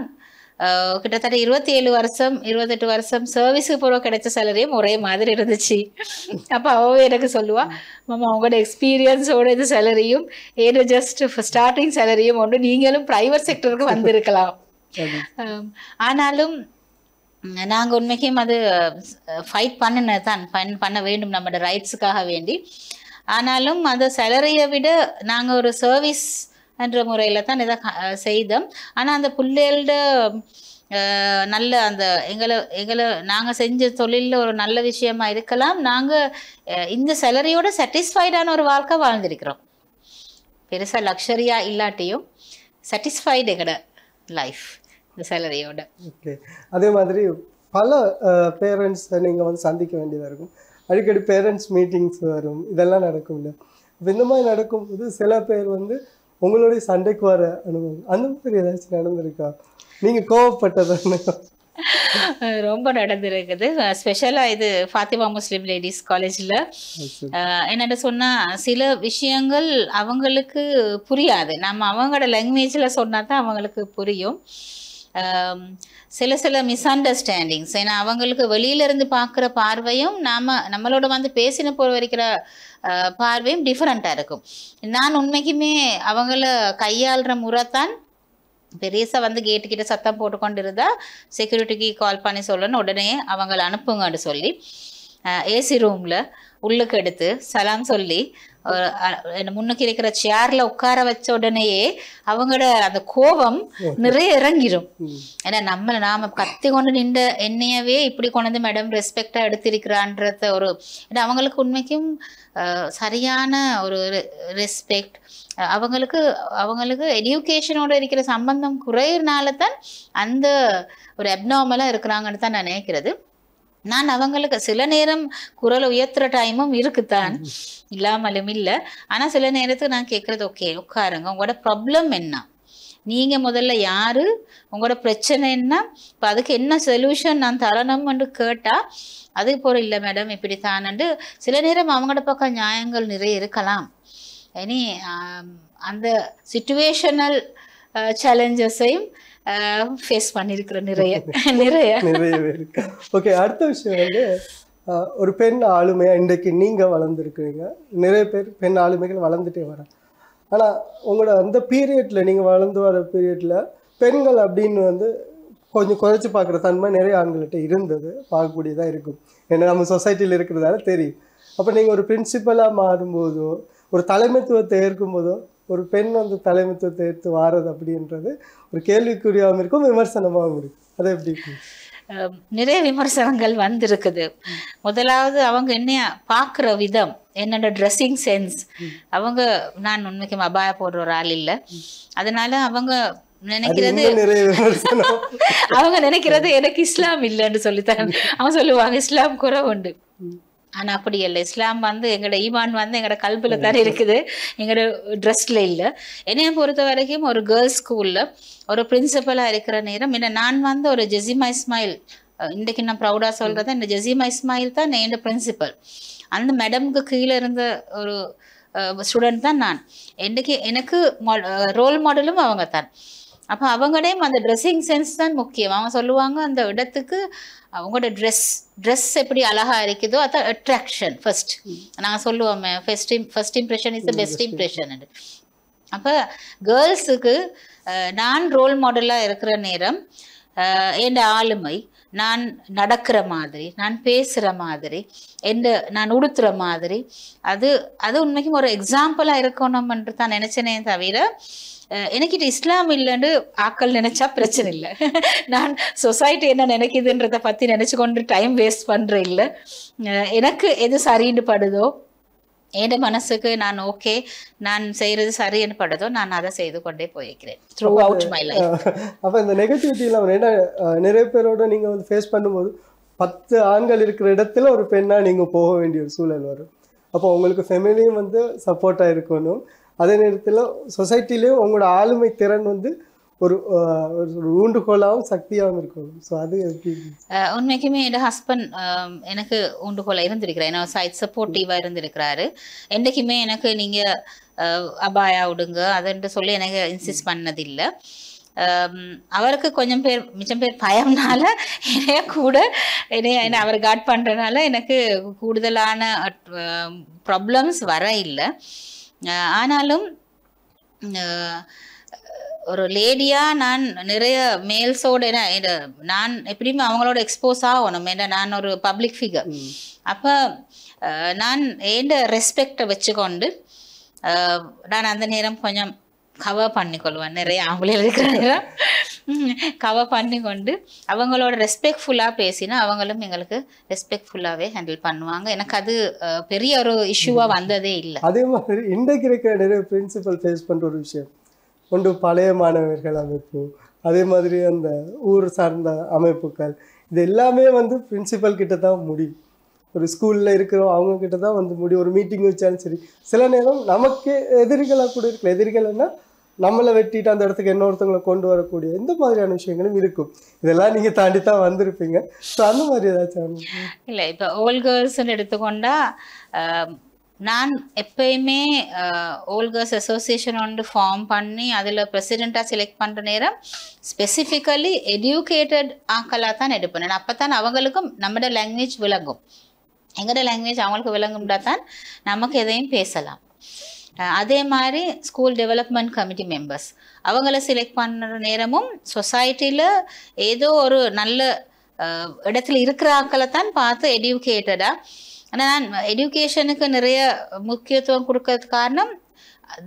கிட்டத்தட்ட இருபத்தி ஏழு வருஷம் இருபத்தெட்டு வருஷம் சர்வீஸுக்கு பூர்வம் கிடைச்ச சேலரியும் ஒரே மாதிரி இருந்துச்சு அப்போ அவள் எனக்கு சொல்லுவா மாமா உங்களோட எக்ஸ்பீரியன்ஸோட இது சேலரியும் ஏதோ ஜஸ்ட் ஸ்டார்டிங் சேலரியும் ஒன்று நீங்களும் ப்ரைவேட் செக்டருக்கு வந்திருக்கலாம் [LAUGHS] ஆனாலும் நாங்கள் உண்மைக்கும் அது ஃபைட் பண்ணினது தான் பண் பண்ண வேண்டும் நம்மளோட ரைட்ஸுக்காக வேண்டி ஆனாலும் அந்த சேலரியை விட நாங்கள் ஒரு சர்வீஸ் என்ற முறையில் தான் இதை செய்தோம் ஆனால் அந்த பிள்ளைகள்ட நல்ல அந்த எங்களை எங்களை நாங்கள் செஞ்ச தொழிலில் ஒரு நல்ல விஷயமாக இருக்கலாம் நாங்கள் இந்த சேலரியோட சாட்டிஸ்ஃபைடான ஒரு வாழ்க்கை வாழ்ந்திருக்கிறோம் பெருசாக லக்ஸரியாக இல்லாட்டியும் சாட்டிஸ்ஃபைடு எங்களோட லைஃப் சேலரியோட அதே மாதிரி பல பேரண்ட்ஸை நீங்கள் வந்து சந்திக்க வேண்டியதாக இருக்கும் அடிக்கடி பேரண்ட்ஸ் மீட்டிங்ஸ் வரும் இதெல்லாம் நடக்கும் இல்லை இந்த மாதிரி நடக்கும்போது சில பேர் வந்து உங்களுடைய சண்டைக்கு வர அனுபவம் அந்த மாதிரி ஏதாச்சும் நடந்திருக்கா நீங்கள் கோவப்பட்டதானே ரொம்ப நடந்திருக்குது ஸ்பெஷலாக இது ஃபாத்திமா முஸ்லீம் லேடிஸ் காலேஜில் என்னென்ன சொன்னால் சில விஷயங்கள் அவங்களுக்கு புரியாது நம்ம அவங்களோட லாங்குவேஜ்ல சொன்னா தான் அவங்களுக்கு புரியும் சில சில மிஸ் அண்டர்ஸ்டாண்டிங்ஸ் ஏன்னா அவங்களுக்கு வெளியில இருந்து பார்க்குற பார்வையும் நாம நம்மளோட வந்து பேசின போற வரைக்கிற பார்வையும் டிஃப்ரெண்ட்டாக இருக்கும் நான் உண்மைக்குமே அவங்கள கையாளுற முறைத்தான் பெரியசா வந்து கேட்டு கிட்ட சத்தம் போட்டுக்கொண்டு இருந்தால் செக்யூரிட்டிக்கு கால் பண்ணி சொல்லணும் உடனே அவங்களை அனுப்புங்கன்னு சொல்லி ஏசி ரூமில் உள்ளுக்கு எடுத்து சலாம் சொல்லி முன்னுக்கு இருக்கிற சேர்ல உட்கார வச்ச உடனேயே அவங்களோட அந்த கோபம் நிறைய இறங்கிடும் ஏன்னா நம்ம நாம கத்தி கொண்டு நின்ற என்னையவே இப்படி கொண்டு மேடம் ரெஸ்பெக்டா எடுத்திருக்கிறான்றத ஒரு ஏன்னா அவங்களுக்கு உண்மைக்கும் சரியான ஒரு ரெஸ்பெக்ட் அவங்களுக்கு அவங்களுக்கு எஜுகேஷனோட இருக்கிற சம்பந்தம் குறையிறனால தான் அந்த ஒரு அப்னாமலா இருக்கிறாங்கன்னு தான் நான் நினைக்கிறது நான் அவங்களுக்கு சில நேரம் குரல் உயர்த்துற டைமும் இருக்குதான் இல்லாமலும் இல்லை ஆனால் சில நேரத்துக்கு நான் கேட்குறது ஓகே உட்காருங்க உங்களோட ப்ராப்ளம் என்ன நீங்கள் முதல்ல யார் உங்களோட பிரச்சனை என்ன இப்போ அதுக்கு என்ன சொல்யூஷன் நான் தரணும்னு கேட்டால் அது போல் இல்லை மேடம் இப்படி தானண்டு சில நேரம் அவங்களோட பக்கம் நியாயங்கள் நிறைய இருக்கலாம் இனி அந்த சுச்சுவேஷனல் சேலஞ்சஸையும் ஃபேஸ் பண்ணியிருக்கிறேன் நிறைய நிறைய நிறைய ஓகே அடுத்த விஷயம் வந்து ஒரு பெண் ஆளுமையா இன்றைக்கு நீங்க வளர்ந்துருக்குறீங்க நிறைய பேர் பெண் ஆளுமைகள் வளர்ந்துட்டே வர ஆனா உங்களோட அந்த பீரியட்ல நீங்க வளர்ந்து வர பீரியட்ல பெண்கள் அப்படின்னு வந்து கொஞ்சம் குறைச்சி பார்க்குற தன்மை நிறைய ஆண்கள்கிட்ட இருந்தது பார்க்கக்கூடியதாக இருக்கும் ஏன்னா நம்ம சொசைட்டியில் இருக்கிறதால தெரியும் அப்போ நீங்கள் ஒரு பிரின்சிபலாக மாறும்போதோ ஒரு தலைமைத்துவத்தை ஏற்கும் போதோ ஒரு பெண் வந்து தலைமைத்துவத்தை எடுத்து வாரது அப்படின்றது ஒரு கேள்விக்குறியாகவும் இருக்கும் விமர்சனமாகவும் இருக்கும் அதை எப்படி நிறைய விமர்சனங்கள் வந்திருக்குது முதலாவது அவங்க என்ன பார்க்குற விதம் என்னோட ட்ரெஸ்ஸிங் சென்ஸ் அவங்க நான் உண்மைக்கு அபாய போடுற ஒரு ஆள் இல்லை அதனால அவங்க நினைக்கிறது [LAUGHS] அவங்க நினைக்கிறது எனக்கு இஸ்லாம் இல்லைன்னு சொல்லித்தான் அவங்க சொல்லுவாங்க இஸ்லாம் குறை உண்டு ஆனால் அப்படி இல்லை இஸ்லாம் வந்து எங்களோட ஈமான் வந்து எங்களோட கல்பில் தான் இருக்குது எங்களோட ட்ரெஸ்ல இல்லை என்னையை பொறுத்த வரைக்கும் ஒரு கேர்ள்ஸ் ஸ்கூலில் ஒரு பிரின்சிபலாக இருக்கிற நேரம் என்ன நான் வந்து ஒரு ஜெசிமா இஸ்மாயில் இன்றைக்கு நான் ப்ரௌடாக சொல்கிறது இந்த ஜெசிமா இஸ்மாயில் தான் என்னோட பிரின்சிபல் அந்த மேடமுக்கு கீழே இருந்த ஒரு ஸ்டூடெண்ட் தான் நான் இன்றைக்கு எனக்கு ரோல் மாடலும் அவங்க தான் அப்போ அவங்களையும் அந்த ட்ரெஸ்ஸிங் சென்ஸ் தான் முக்கியம் அவங்க சொல்லுவாங்க அந்த இடத்துக்கு அவங்களோட ட்ரெஸ் ட்ரெஸ் எப்படி அழகாக இருக்குதோ அதான் அட்ராக்ஷன் ஃபஸ்ட் நான் சொல்லுவோமே first first impression is the best impression அப்போ கேர்ள்ஸுக்கு நான் ரோல் மாடலாக இருக்கிற நேரம் என் ஆளுமை நான் நடக்கிற மாதிரி நான் பேசுகிற மாதிரி எந்த நான் உடுத்துகிற மாதிரி அது அது உண்மைக்கும் ஒரு எக்ஸாம்பிளாக என்று தான் நினச்சினே தவிர எனக்கிட்ட இஸ்லாம் இல்லைன்னு ஆக்கள் நினைச்சா பிரச்சனை இல்லை [LAUGHS] நான் சொசைட்டி என்ன நினைக்குதுன்றத பத்தி நினைச்சு கொண்டு டைம் வேஸ்ட் பண்ற இல்லை எனக்கு எது சரின்னு படுதோ என் மனசுக்கு நான் ஓகே நான் செய்யறது சரின்னு படுதோ நான் அதை செய்து கொண்டே போயிருக்கிறேன் த்ரூ அவுட் மை லைஃப் அப்போ இந்த நெகட்டிவிட்டியில் அவன் என்ன நிறைய பேரோட நீங்க வந்து ஃபேஸ் பண்ணும்போது பத்து ஆண்கள் இருக்கிற இடத்துல ஒரு பெண்ணா நீங்கள் போக வேண்டிய ஒரு சூழல் வரும் அப்போ உங்களுக்கு ஃபெமிலியும் வந்து சப்போர்ட்டாக இருக்கணும் அதே நேரத்தில் சொசைட்டிலேயும் உங்களோட ஆளுமை திறன் வந்து ஒரு ஒரு ஊண்டுகோலாகவும் சக்தியாகவும் இருக்கும் ஸோ அது உண்மைக்குமே என் ஹஸ்பண்ட் எனக்கு ஊண்டுகோலாக இருந்திருக்கிறார் ஏன்னா சைட் சப்போர்ட்டிவாக இருந்திருக்கிறாரு என்றைக்குமே எனக்கு நீங்கள் அபாயா விடுங்க அதுன்ட்டு சொல்லி எனக்கு இன்சிஸ்ட் பண்ணதில்லை அவருக்கு கொஞ்சம் பேர் மிச்சம் பேர் பயம்னால என்னைய கூட என்னைய என்ன அவர் காட் பண்ணுறனால எனக்கு கூடுதலான ப்ராப்ளம்ஸ் வர இல்லை ஆனாலும் ஒரு லேடியாக நான் நிறைய மேல்ஸோட என்ன நான் எப்படியுமே அவங்களோட எக்ஸ்போஸ் ஆகணும் ஏன்னா நான் ஒரு பப்ளிக் ஃபிகர் அப்போ நான் ஏண்ட ரெஸ்பெக்டை வச்சுக்கொண்டு நான் அந்த நேரம் கொஞ்சம் கவர் பண்ணிக்கொள்வேன் நிறைய அவங்களே இருக்கிற நேரம் கவர் பண்ணி கொண்டு அவங்களோட ரெஸ்பெக்ட்ஃபுல்லாக பேசினா அவங்களும் எங்களுக்கு ரெஸ்பெக்ட்ஃபுல்லாகவே ஹேண்டில் பண்ணுவாங்க எனக்கு அது பெரிய ஒரு இஷ்யூவாக வந்ததே இல்லை அதே மாதிரி இன்றைக்கு இருக்கிற நிறைய பிரின்சிபல் ஃபேஸ் பண்ணுற ஒரு விஷயம் ஒன்று பழைய மாணவர்கள் அமைப்பு அதே மாதிரி அந்த ஊர் சார்ந்த அமைப்புகள் இது எல்லாமே வந்து பிரின்சிபல் கிட்ட தான் முடியும் ஒரு ஸ்கூலில் இருக்கிறோம் அவங்க கிட்ட தான் வந்து முடியும் ஒரு மீட்டிங் வச்சாலும் சரி சில நேரம் நமக்கு எதிரிகளாக கூட இருக்கு எதிரிகள்னா நம்மளை வெட்டிட்டு அந்த இடத்துக்கு இன்னொருத்தவங்களை கொண்டு வரக்கூடிய இந்த மாதிரியான விஷயங்களும் இருக்கும் இதெல்லாம் நீங்கள் தாண்டி தான் வந்திருப்பீங்க ஸோ அந்த மாதிரி ஏதாச்சும் இல்லை இப்போ ஓல் கேர்ள்ஸ்ன்னு எடுத்துக்கொண்டா நான் எப்பயுமே ஓல் கேர்ள்ஸ் அசோசியேஷன் ஒன்று ஃபார்ம் பண்ணி அதில் ப்ரெசிடெண்ட்டாக செலக்ட் பண்ணுற நேரம் ஸ்பெசிஃபிக்கலி எடியூகேட்டட் ஆக்களாக தான் எடுப்பேன் அப்போ தான் அவங்களுக்கும் நம்மளோட லாங்குவேஜ் விளங்கும் எங்களோட லாங்குவேஜ் அவங்களுக்கு விளங்கும்டா தான் நமக்கு எதையும் பேசலாம் அதே மாதிரி ஸ்கூல் டெவலப்மெண்ட் கமிட்டி மெம்பர்ஸ் அவங்கள செலக்ட் பண்ணுற நேரமும் சொசைட்டியில் ஏதோ ஒரு நல்ல இடத்துல இருக்கிற ஆக்களை தான் பார்த்து எடியூகேட்டடாக ஆனால் நான் எடியூகேஷனுக்கு நிறைய முக்கியத்துவம் கொடுக்கறதுக்கு காரணம்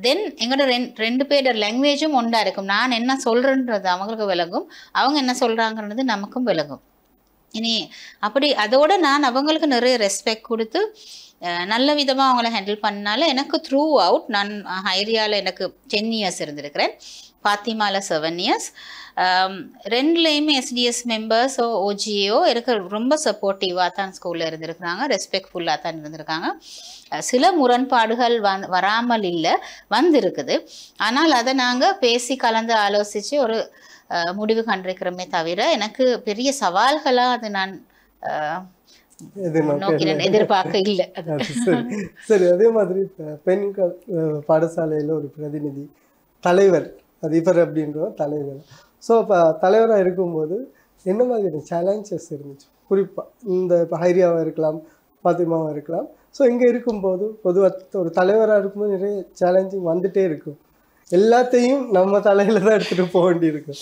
தென் எங்களோட ரெண்டு ரெண்டு பேரோட லாங்குவேஜும் ஒன்றா இருக்கும் நான் என்ன சொல்கிறேன்றது அவங்களுக்கு விலகும் அவங்க என்ன சொல்கிறாங்கன்றது நமக்கும் விலகும் இனி அப்படி அதோட நான் அவங்களுக்கு நிறைய ரெஸ்பெக்ட் கொடுத்து நல்ல விதமாக அவங்கள ஹேண்டில் பண்ணால எனக்கு த்ரூ அவுட் நான் ஹைரியாவில் எனக்கு டென் இயர்ஸ் இருந்திருக்கிறேன் பாத்திமாவில் செவன் இயர்ஸ் ரெண்டுலேயுமே எஸ்டிஎஸ் மெம்பர்ஸோ ஓஜியோ இருக்க ரொம்ப சப்போர்ட்டிவாக தான் ஸ்கூலில் இருந்திருக்கிறாங்க ரெஸ்பெக்ட்ஃபுல்லாக தான் இருந்திருக்காங்க சில முரண்பாடுகள் வந் வராமல் இல்லை வந்திருக்குது ஆனால் அதை நாங்கள் பேசி கலந்து ஆலோசித்து ஒரு முடிவு கண்டிருக்கிறோமே தவிர எனக்கு பெரிய சவால்களாக அது நான் எதிர்பார்க்க இல்லை சரி அதே மாதிரி பெண் பாடசாலையில் ஒரு பிரதிநிதி தலைவர் அதிபர் அப்படின்ற தலைவர் ஸோ இப்போ தலைவராக இருக்கும்போது என்ன மாதிரி சேலஞ்சஸ் இருந்துச்சு குறிப்பாக இந்த இப்போ ஹைரியாவாக இருக்கலாம் பாத்திமாவாக இருக்கலாம் ஸோ இங்கே இருக்கும்போது பொதுவாக ஒரு தலைவராக இருக்கும்போது நிறைய சேலஞ்சிங் வந்துட்டே இருக்கும் எல்லாத்தையும் நம்ம தலையில தான் எடுத்துட்டு போக வேண்டியிருக்கும்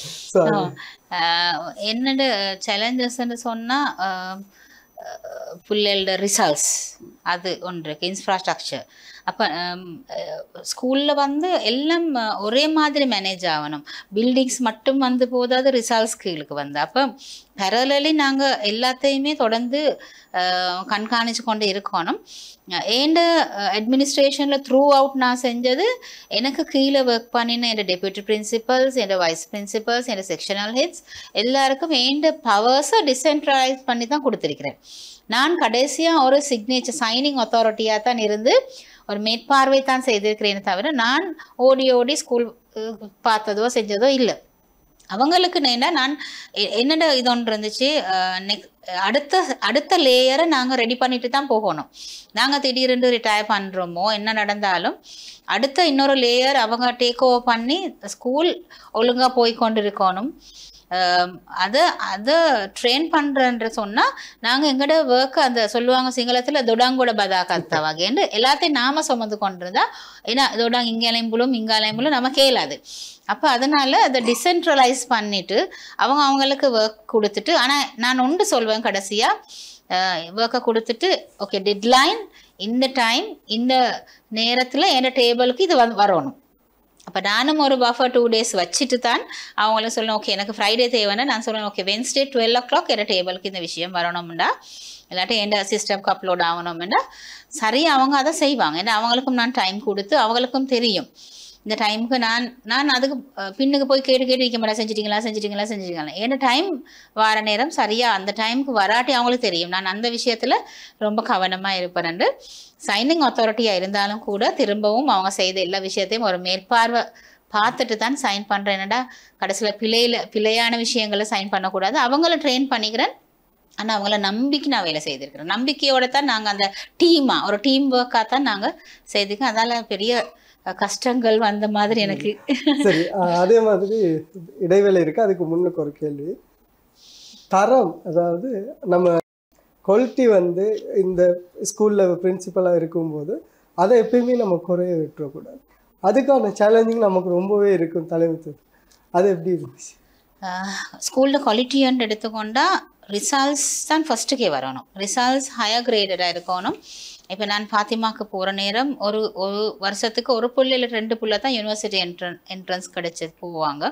என்னோட சேலஞ்சஸ் சொன்னா பிள்ளைகளோட ரிசல்ட்ஸ் அது ஒன்று இன்ஃப்ராஸ்ட்ரக்சர் அப்போ ஸ்கூலில் வந்து எல்லாம் ஒரே மாதிரி மேனேஜ் ஆகணும் பில்டிங்ஸ் மட்டும் வந்து போதாது ரிசல்ட்ஸ் கீழுக்கு வந்து அப்போ பரலலி நாங்கள் எல்லாத்தையுமே தொடர்ந்து கண்காணித்து கொண்டு இருக்கணும் ஏண்ட அட்மினிஸ்ட்ரேஷனில் த்ரூ அவுட் நான் செஞ்சது எனக்கு கீழே ஒர்க் பண்ணின என் டெபியூட்டி பிரின்சிபல்ஸ் என் வைஸ் பிரின்சிபல்ஸ் என் செக்ஷனல் ஹெட்ஸ் எல்லாருக்கும் ஏண்ட பவர்ஸை டிசென்ட்ரலைஸ் பண்ணி தான் கொடுத்துருக்கிறேன் நான் கடைசியாக ஒரு சிக்னேச்சர் சைனிங் அத்தாரிட்டியாக தான் இருந்து ஒரு மேற்பார்வை தான் செய்திருக்கிறேனே தவிர நான் ஓடி ஓடி ஸ்கூல் பார்த்ததோ செஞ்சதோ இல்லை அவங்களுக்கு என்ன நான் என்னடா இது ஒன்று இருந்துச்சு அடுத்த அடுத்த லேயரை நாங்கள் ரெடி பண்ணிட்டு தான் போகணும் நாங்கள் திடீரென்று ரிட்டையர் பண்ணுறோமோ என்ன நடந்தாலும் அடுத்த இன்னொரு லேயர் அவங்க டேக் ஓவர் பண்ணி ஸ்கூல் ஒழுங்காக போய் கொண்டு இருக்கணும் அதை அதை ட்ரெயின் பண்ணுறன்ற சொன்னால் நாங்கள் எங்கள்கிட்ட ஒர்க் அந்த சொல்லுவாங்க சிங்களத்தில் தொடாங்கூட பதாகத்தா வகைன்னு எல்லாத்தையும் நாம் சுமந்து கொண்டிருந்தா ஏன்னா தொடாங்க இங்காலையும் புலும் இங்கே புலும் நம்ம கேளாது அப்போ அதனால் அதை டிசென்ட்ரலைஸ் பண்ணிவிட்டு அவங்க அவங்களுக்கு ஒர்க் கொடுத்துட்டு ஆனால் நான் ஒன்று சொல்வேன் கடைசியாக ஒர்க்கை கொடுத்துட்டு ஓகே டெட்லைன் இந்த டைம் இந்த நேரத்தில் என்ன டேபிளுக்கு இது வரணும் அப்போ நானும் ஒரு பஃபர் டூ டேஸ் வச்சுட்டு தான் அவங்களும் சொல்லணும் ஓகே எனக்கு ஃப்ரைடே தேவைன்னா நான் சொல்லுவேன் okay Wednesday twelve o'clock என்ன டேபிளுக்கு இந்த விஷயம் வரணும்டா இல்லாட்டி எந்த சிஸ்டம்க்கு அப்லோட் ஆகணும்னா சரியாக அவங்க அதை செய்வாங்க ஏன்னா அவங்களுக்கும் நான் டைம் கொடுத்து அவங்களுக்கும் தெரியும் இந்த டைமுக்கு நான் நான் அதுக்கு பின்னுக்கு போய் கேட்டு கேட்டு வைக்க மாட்டேன் செஞ்சிட்டிங்களா செஞ்சிட்டிங்களா செஞ்சிட்டிங்களா ஏன்னா டைம் வார நேரம் சரியாக அந்த டைமுக்கு வராட்டி அவங்களுக்கு தெரியும் நான் அந்த விஷயத்தில் ரொம்ப கவனமாக இருப்பேன்ண்டு சைனிங் அத்தாரிட்டியாக இருந்தாலும் கூட திரும்பவும் அவங்க செய்த எல்லா விஷயத்தையும் ஒரு மேற்பார்வை பார்த்துட்டு தான் சைன் பண்ணுறேன் என்னடா கடைசியில் பிழையில் பிழையான விஷயங்களை சைன் பண்ணக்கூடாது அவங்கள ட்ரெயின் பண்ணிக்கிறேன் ஆனால் அவங்கள நம்பிக்கை நான் வேலை செய்திருக்கிறேன் நம்பிக்கையோடு தான் நாங்கள் அந்த டீமாக ஒரு டீம் ஒர்க்காக தான் நாங்கள் செய்திருக்கோம் அதனால் பெரிய கஷ்டங்கள் வந்த மாதிரி எனக்கு சரி அதே மாதிரி இடைவேளை இருக்குது அதுக்கு முன்னுக்கு ஒரு கேள்வி தரம் அதாவது நம்ம கொல்ட்டி வந்து இந்த ஸ்கூலில் பிரின்சிபலாக இருக்கும்போது அதை எப்பயுமே நம்ம குறைய விட்டுறக்கூடாது அதுக்கான சேலஞ்சிங் நமக்கு ரொம்பவே இருக்கும் தலைமைத்துவம் அது எப்படி இருந்துச்சு ஸ்கூலில் குவாலிட்டின்னு எடுத்துக்கொண்டால் ரிசால்ட்ஸ் தான் ஃபஸ்ட்டுக்கே வரணும் ரிசால்ட்ஸ் ஹையர் கிரேடடாக இருக்கணும் இப்போ நான் ஃபாத்திமாவுக்கு போகிற நேரம் ஒரு ஒரு வருஷத்துக்கு ஒரு புள்ளையில் ரெண்டு புள்ள தான் யூனிவர்சிட்டி என்ட்ரன் என்ட்ரன்ஸ் கிடச்சி போவாங்க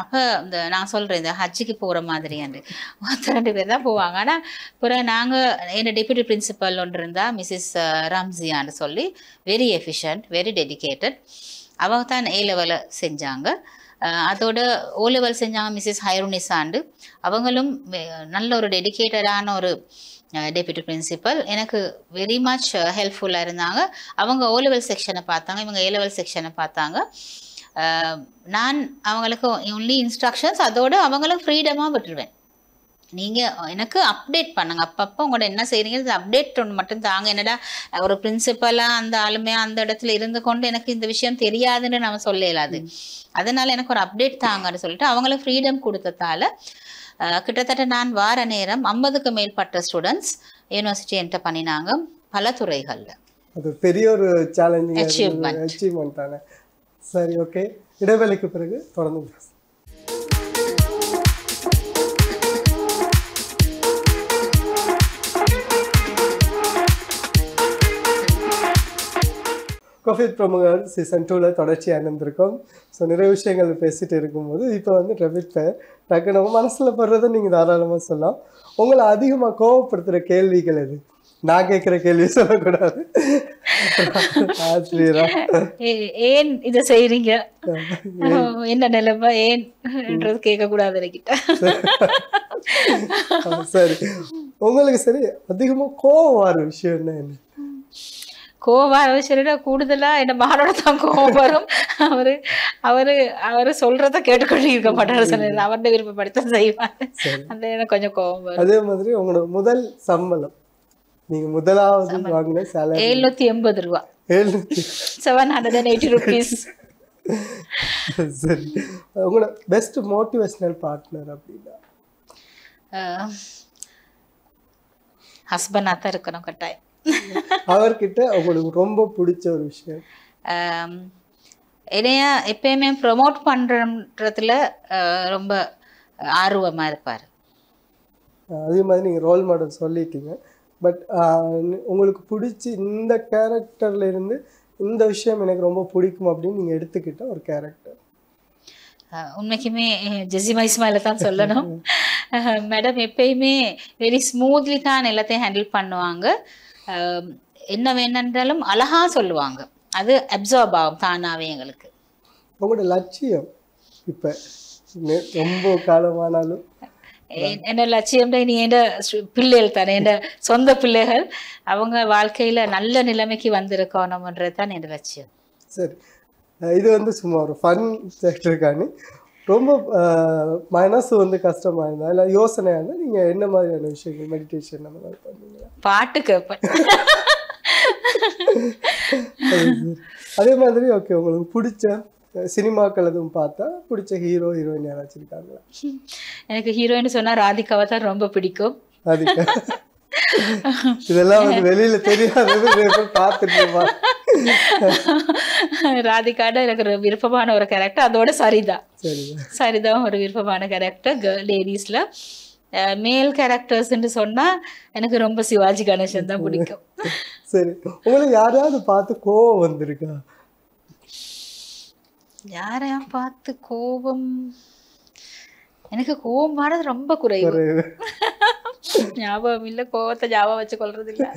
அப்போ இந்த நான் சொல்கிறேன் இந்த ஹஜ்ஜுக்கு போகிற மாதிரியாண்டு மொத்த ரெண்டு பேர் தான் போவாங்க ஆனால் பிறகு நாங்கள் என்னோட டெபியூட்டி பிரின்சிபல் ஒன்று இருந்தால் மிஸ்ஸஸ் ராம்சியான்னு சொல்லி வெரி எஃபிஷியன்ட் வெரி டெடிக்கேட்டட் அவங்க தான் ஏ லெவலில் செஞ்சாங்க அதோட ஓ லெவல் செஞ்சாங்க மிஸ்ஸஸ் ஹைரோனிசாண்டு அவங்களும் நல்ல ஒரு டெடிக்கேட்டடான ஒரு டெபியூட்டி பிரின்சிபல் எனக்கு வெரி மச் ஹெல்ப்ஃபுல்லாக இருந்தாங்க அவங்க ஓ லெவல் செக்ஷனை பார்த்தாங்க இவங்க ஏ லெவல் செக்ஷனை பார்த்தாங்க நான் அவங்களுக்கு ஒன்லி இன்ஸ்ட்ரக்ஷன்ஸ் அதோடு அவங்களும் ஃப்ரீடமாக விட்டுருவேன் நீங்கள் எனக்கு அப்டேட் பண்ணுங்கள் அப்பப்போ உங்களோட என்ன செய்கிறீங்க அப்டேட் ஒன்று மட்டும் தாங்க என்னடா ஒரு பிரின்சிபலாக அந்த ஆளுமே அந்த இடத்துல இருந்து கொண்டு எனக்கு இந்த விஷயம் தெரியாதுன்னு நம்ம சொல்ல இயலாது அதனால் எனக்கு ஒரு அப்டேட் தாங்கன்னு சொல்லிட்டு அவங்கள ஃப்ரீடம் கொடுத்ததால கிட்டத்தட்ட நான் வார நேரம் ஐம்பதுக்கு மேற்பட்ட ஸ்டூடெண்ட்ஸ் யூனிவர்சிட்டி என்கிட்ட பண்ணினாங்க பல துறைகளில் அது பெரிய ஒரு சேலஞ்சிங் அச்சீவ்மெண்ட் தானே சரி ஓகே இடைவேளைக்கு பிறகு தொடர்ந்து கோஃபித் பிரமுகர் சீசன் டூவில் தொடர்ச்சியாக இருந்திருக்கோம் ஸோ நிறைய விஷயங்கள் பேசிகிட்டு இருக்கும்போது இப்போ வந்து ரபிட் டக்கு நம்ம மனசில் படுறதை நீங்கள் தாராளமாக சொல்லலாம் உங்களை அதிகமாக கோவப்படுத்துகிற கேள்விகள் எது நான் கேட்குற கேள்வி சொல்லக்கூடாது ஏன் இத செய்றீங்க என்ன நிலைமை ஏன் என்றது கேட்க கூடாது என்கிட்ட சரி உங்களுக்கு சரி அதிகமா கோவம் வர விஷயம் என்ன என்ன கோவம் வர விஷயம் கூடுதலா என்ன மகனோட தான் கோவம் வரும் அவரு அவரு அவரு சொல்றத கேட்டுக்கொண்டு இருக்க மாட்டாரு சொன்னாரு அவருடைய விருப்பப்படித்தான் செய்வாரு அந்த எனக்கு கொஞ்சம் கோபம் வரும் அதே மாதிரி உங்களோட முதல் சம்பளம் நீங்க முதலாவது வாங்கின சேலரி எழுநூத்தி எண்பது ரூபா seven hundred and eighty rupees சரி உங்களோட பெஸ்ட் மோட்டிவேஷனல் பார்ட்னர் அப்படின்னா ஹஸ்பண்டாக தான் இருக்கணும் கட்டாயம் அவர்கிட்ட உங்களுக்கு ரொம்ப பிடிச்ச ஒரு விஷயம் என்னைய எப்பயுமே ப்ரொமோட் பண்ணுறதுல ரொம்ப ஆர்வமாக இருப்பார் அதே மாதிரி நீங்கள் ரோல் மாடல் சொல்லிட்டீங்க பட் uh, உங்களுக்கு பிடிச்சி இந்த கேரக்டர்லேருந்து இந்த விஷயம் எனக்கு ரொம்ப பிடிக்கும் அப்படின்னு நீங்கள் எடுத்துக்கிட்ட ஒரு கேரக்டர் உண்மைக்குமே ஜெசிமா இஸ்மாயில தான் சொல்லணும் மேடம் [LAUGHS] எப்பயுமே வெரி ஸ்மூத்லி தான் எல்லாத்தையும் ஹேண்டில் பண்ணுவாங்க என்ன வேணுன்றாலும் அழகா சொல்லுவாங்க அது அப்சார்ப் ஆகும் தானாவே எங்களுக்கு உங்களோட லட்சியம் இப்போ ரொம்ப காலமானாலும் എൻ്റെ ലക്ഷ്യം நீ எந்த பிள்ளைகள் தானே எந்த சொந்த பிள்ளைகள் அவங்க வாழ்க்கையில் நல்ல நிலைமைக்கு வந்திருக்கணும்ன்றது தான் என் லட்சியம் சரி இது வந்து சும்மா ஒரு ஃபன் செக்டர் காணி ரொம்ப மனசு வந்து கஷ்டமா இருந்தா இல்ல யோசனையா இருந்தா நீங்க என்ன மாதிரியான விஷயங்கள் மெடிடேஷன் அந்த மாதிரி பாட்டு கேட்பேன் [LAUGHS] அதே மாதிரி ஓகே உங்களுக்கு பிடிச்ச சினிமாக்கள் எதுவும் பார்த்தா பிடிச்ச ஹீரோ ஹீரோயின் யாராச்சும் இருக்காங்களா எனக்கு ஹீரோயின் சொன்னா ராதிகாவை தான் ரொம்ப பிடிக்கும் ராதிகா இதெல்லாம் வந்து வெளியில தெரியாது பார்த்துட்டு ராதிகாட எனக்கு ஒரு விருப்பமான ஒரு கேரக்டர் அதோட சரிதா சரிதா ஒரு விருப்பமான கேரக்டர் கேர்ள் லேடிஸ்ல மேல் கேரக்டர்ஸ்ன்னு சொன்னா எனக்கு ரொம்ப சிவாஜி கணேசன் தான் பிடிக்கும் சரி உங்களுக்கு யாராவது பார்த்து கோவம் வந்திருக்கா யாரையா பார்த்து கோபம் எனக்கு கோபம் வர்றது ரொம்ப குறைவு ஞாபகம் இல்லை கோபத்தை ஞாபகம் வச்சு கொள்றது இல்லை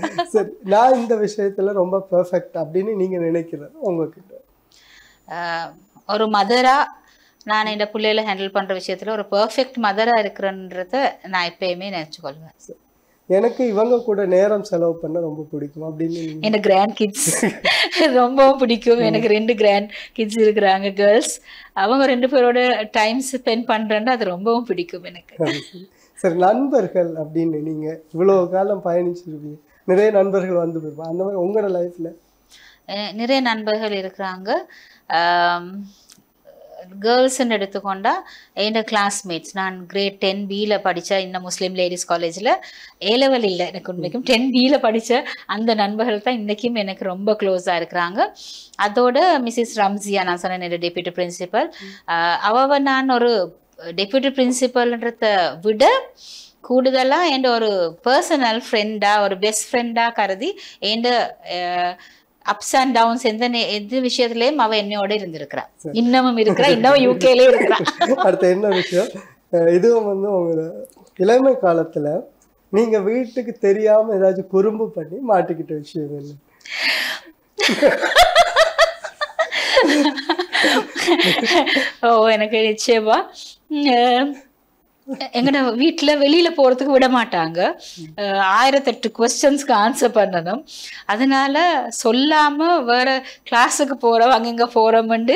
நான் இந்த விஷயத்துல ரொம்ப பெர்ஃபெக்ட் அப்படின்னு நீங்க நினைக்கிறது உங்ககிட்ட ஒரு மதரா நான் இந்த பிள்ளையில ஹேண்டில் பண்ற விஷயத்துல ஒரு பெர்ஃபெக்ட் மதரா இருக்கிறன்றத நான் எப்பயுமே நினைச்சு கொள்வேன் எனக்கு இவங்க கூட நேரம் செலவு பண்ண ரொம்ப பிடிக்கும் அப்படின்னு எனக்கு கிராண்ட் கிட்ஸ் ரொம்பவும் பிடிக்கும் எனக்கு ரெண்டு கிராண்ட் கிட்ஸ் இருக்கிறாங்க கேர்ள்ஸ் அவங்க ரெண்டு பேரோட டைம் ஸ்பெண்ட் பண்ணுறேன்னா அது ரொம்பவும் பிடிக்கும் எனக்கு சரி நண்பர்கள் அப்படின்னு நீங்கள் இவ்வளோ காலம் பயணிச்சிருப்பீங்க நிறைய நண்பர்கள் வந்து போயிருப்பாங்க அந்த மாதிரி உங்களோட லைஃப்பில் நிறைய நண்பர்கள் இருக்கிறாங்க கேர்ள்ஸ்ன்னு எடுத்துக்கொண்டா என்னோட கிளாஸ்மேட்ஸ் நான் கிரேட் டென் பியில் படித்தேன் இந்த முஸ்லீம் லேடிஸ் காலேஜில் ஏ லெவல் இல்லை எனக்கு உண்மைக்கும் டென் பியில் படித்த அந்த நண்பர்கள் தான் இன்றைக்கும் எனக்கு ரொம்ப க்ளோஸாக இருக்கிறாங்க அதோட மிஸ்ஸஸ் ரம்சியா நான் சொன்னேன் என்னோட டெபியூட்டி பிரின்சிபல் அவ நான் ஒரு டெபியூட்டி பிரின்சிபல்ன்றத விட கூடுதலாக என் ஒரு பர்சனல் ஃப்ரெண்டாக ஒரு பெஸ்ட் ஃப்ரெண்டாக கருதி என் அப்ஸ் அண்ட் டவுன்ஸ் எந்த எந்த விஷயத்திலயும் அவ என்னையோட இருந்திருக்கிறா இன்னமும் இருக்கிறா இன்னமும் யூகேலயே இருக்கிறா [LAUGHS] அடுத்த என்ன விஷயம் இதுவும் வந்து உங்களோட இளமை காலத்துல நீங்க வீட்டுக்கு தெரியாம ஏதாச்சும் குறும்பு பண்ணி மாட்டிக்கிட்ட விஷயம் என்ன [LAUGHS] ஓ எனக்கு நிச்சயமா எங்கட வீட்டுல வெளியில போறதுக்கு விட மாட்டாங்க ஆயிரத்தெட்டு கொஸ்டின்ஸ்க்கு ஆன்சர் பண்ணணும் அதனால சொல்லாம வேற கிளாஸுக்கு போறோம் அங்கங்க போறோம்ண்டு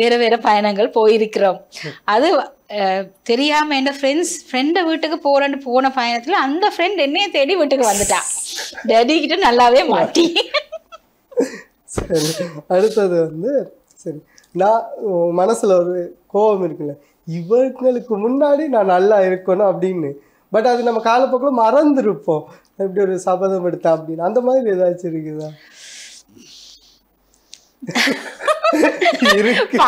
வேற வேற பயணங்கள் போயிருக்கிறோம் அது தெரியாம என் ஃப்ரெண்ட்ஸ் ஃப்ரெண்டை வீட்டுக்கு போகிறேன்னு போன பயணத்துல அந்த ஃப்ரெண்ட் என்னைய தேடி வீட்டுக்கு வந்துட்டா டேடி கிட்ட நல்லாவே மாட்டி சரி அடுத்தது வந்து சரி நான் மனசுல ஒரு கோபம் இருக்குல்ல இவர்களுக்கு முன்னாடி நான் நல்லா இருக்கணும் அப்படின்னு பட் அது நம்ம காலப்போக்கில் மறந்துருப்போம் எப்படி ஒரு சபதம் எடுத்தேன் அப்படின்னு அந்த மாதிரி ஏதாச்சும் இருக்குதா இருக்கு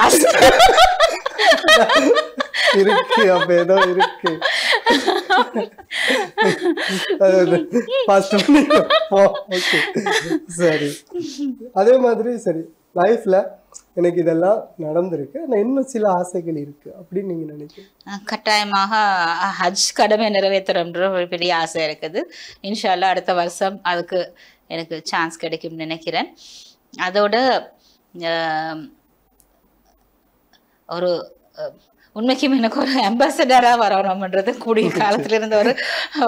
இருக்கு அப்ப ஏதோ இருக்கு சரி அதே மாதிரி சரி லைஃப்ல எனக்கு இதெல்லாம் நடந்திருக்கு ஆனால் இன்னும் சில ஆசைகள் இருக்குது அப்படின்னு நீங்க நினைக்கிறீங்க கட்டாயமாக ஹஜ் கடமை நிறைவேற்றுறன்ற ஒரு பெரிய ஆசை இருக்குது இன்ஷால்லா அடுத்த வருஷம் அதுக்கு எனக்கு சான்ஸ் கிடைக்கும்னு நினைக்கிறேன் அதோட ஒரு உண்மைக்கும் எனக்கு ஒரு அம்பாசடராக வரணும்ன்றது கூடிய [LAUGHS] காலத்தில் இருந்த ஒரு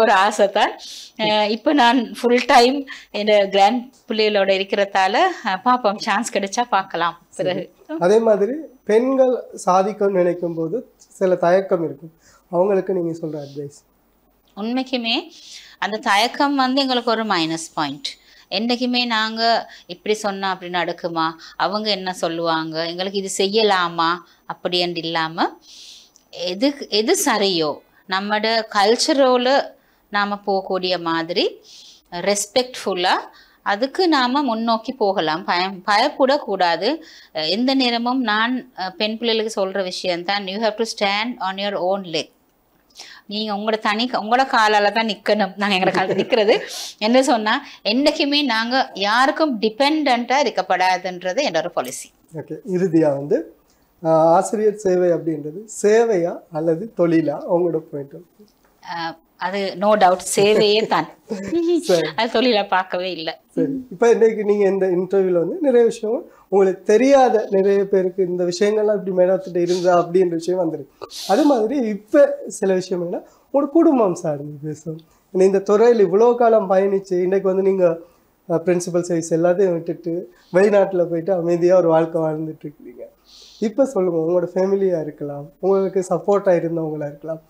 ஒரு ஆசை தான் [LAUGHS] இப்போ நான் ஃபுல் டைம் என் கிராண்ட் பிள்ளைகளோட இருக்கிறதால பார்ப்போம் சான்ஸ் கிடைச்சா பார்க்கலாம் பிறகு அதே மாதிரி பெண்கள் சாதிக்க நினைக்கும் போது சில தயக்கம் இருக்கும் அவங்களுக்கு நீங்கள் சொல்கிற அட்வைஸ் உண்மைக்குமே அந்த தயக்கம் வந்து எங்களுக்கு ஒரு மைனஸ் பாயிண்ட் என்றைக்குமே நாங்கள் இப்படி சொன்னால் அப்படி நடக்குமா அவங்க என்ன சொல்லுவாங்க எங்களுக்கு இது செய்யலாமா அப்படின்ட்டு இல்லாமல் எது எது சரியோ நம்மட கல்ச்சரோல நாம் போகக்கூடிய மாதிரி ரெஸ்பெக்ட்ஃபுல்லாக அதுக்கு நாம் முன்னோக்கி போகலாம் பயம் கூடாது எந்த நேரமும் நான் பெண் பிள்ளைகளுக்கு சொல்கிற விஷயம்தான் you have to stand on your own leg நீங்கள் உங்களோட தனி உங்களோட காலால் தான் நிற்கணும் நாங்கள் எங்களை காலத்தில் நிற்கிறது என்ன சொன்னால் என்றைக்குமே நாங்கள் யாருக்கும் டிபெண்ட்டாக இருக்கப்படாதுன்றது என்னோட பாலிசி ஓகே இறுதியாக வந்து ஆசிரியர் சேவை அப்படின்றது சேவையா அல்லது தொழிலா உங்களோட பாயிண்ட் அது நோ டவுட் சேவையே தான் அது தொழில பார்க்கவே இல்லை சரி இப்போ இன்னைக்கு நீங்க இந்த இன்டர்வியூல வந்து நிறைய விஷயம் உங்களுக்கு தெரியாத நிறைய பேருக்கு இந்த விஷயங்கள்லாம் இப்படி மேடத்துட்டு இருந்தா அப்படின்ற விஷயம் வந்துருக்கு அது மாதிரி இப்போ சில விஷயம் என்ன ஒரு குடும்பம் சார் பேசும் இந்த துறையில் இவ்வளோ காலம் பயணிச்சு இன்னைக்கு வந்து நீங்க பிரின்சிபல் சைஸ் எல்லாத்தையும் விட்டுட்டு வெளிநாட்டில் போயிட்டு அமைதியாக ஒரு வாழ்க்கை வாழ்ந்துட்டு இருக்கிறீங்க இப்போ சொல்லுங்கள் உங்களோட ஃபேமிலியாக இருக்கலாம் உங்களுக்கு சப்போர்ட்டாக இருந்தவங்களாக இருக்கலாம்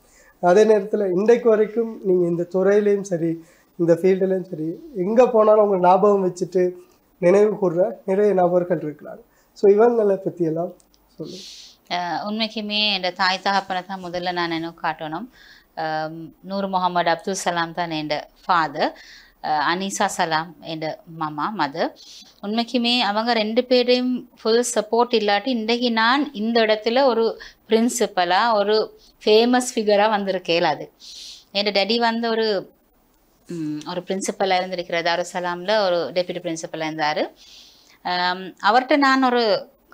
அதே நேரத்தில் இன்றைக்கு வரைக்கும் நீங்கள் இந்த துறையிலையும் சரி இந்த ஃபீல்டுலேயும் சரி எங்கே போனாலும் உங்கள் ஞாபகம் வச்சுட்டு நினைவு கூடுற நிறைய நபர்கள் இருக்கிறாங்க ஸோ இவங்களை பற்றியெல்லாம் சொல்லுங்கள் உண்மைக்குமே என் தாய் தகப்பனை தான் முதல்ல நான் நினைவு காட்டணும் நூர் முகமது அப்துல் சலாம் தான் என் ஃபாதர் அனிசா சலாம் என்ற மாமா மது உண்மைக்குமே அவங்க ரெண்டு பேரையும் ஃபுல் சப்போர்ட் இல்லாட்டி இன்றைக்கு நான் இந்த இடத்துல ஒரு பிரின்சிபலாக ஒரு ஃபேமஸ் ஃபிகராக வந்திருக்கேல அது என் டேடி வந்து ஒரு ஒரு பிரின்சிபலாக இருந்திருக்கிறார் தாருசலாமில் ஒரு டெப்யூட்டி பிரின்சிபலாக இருந்தார் அவர்கிட்ட நான் ஒரு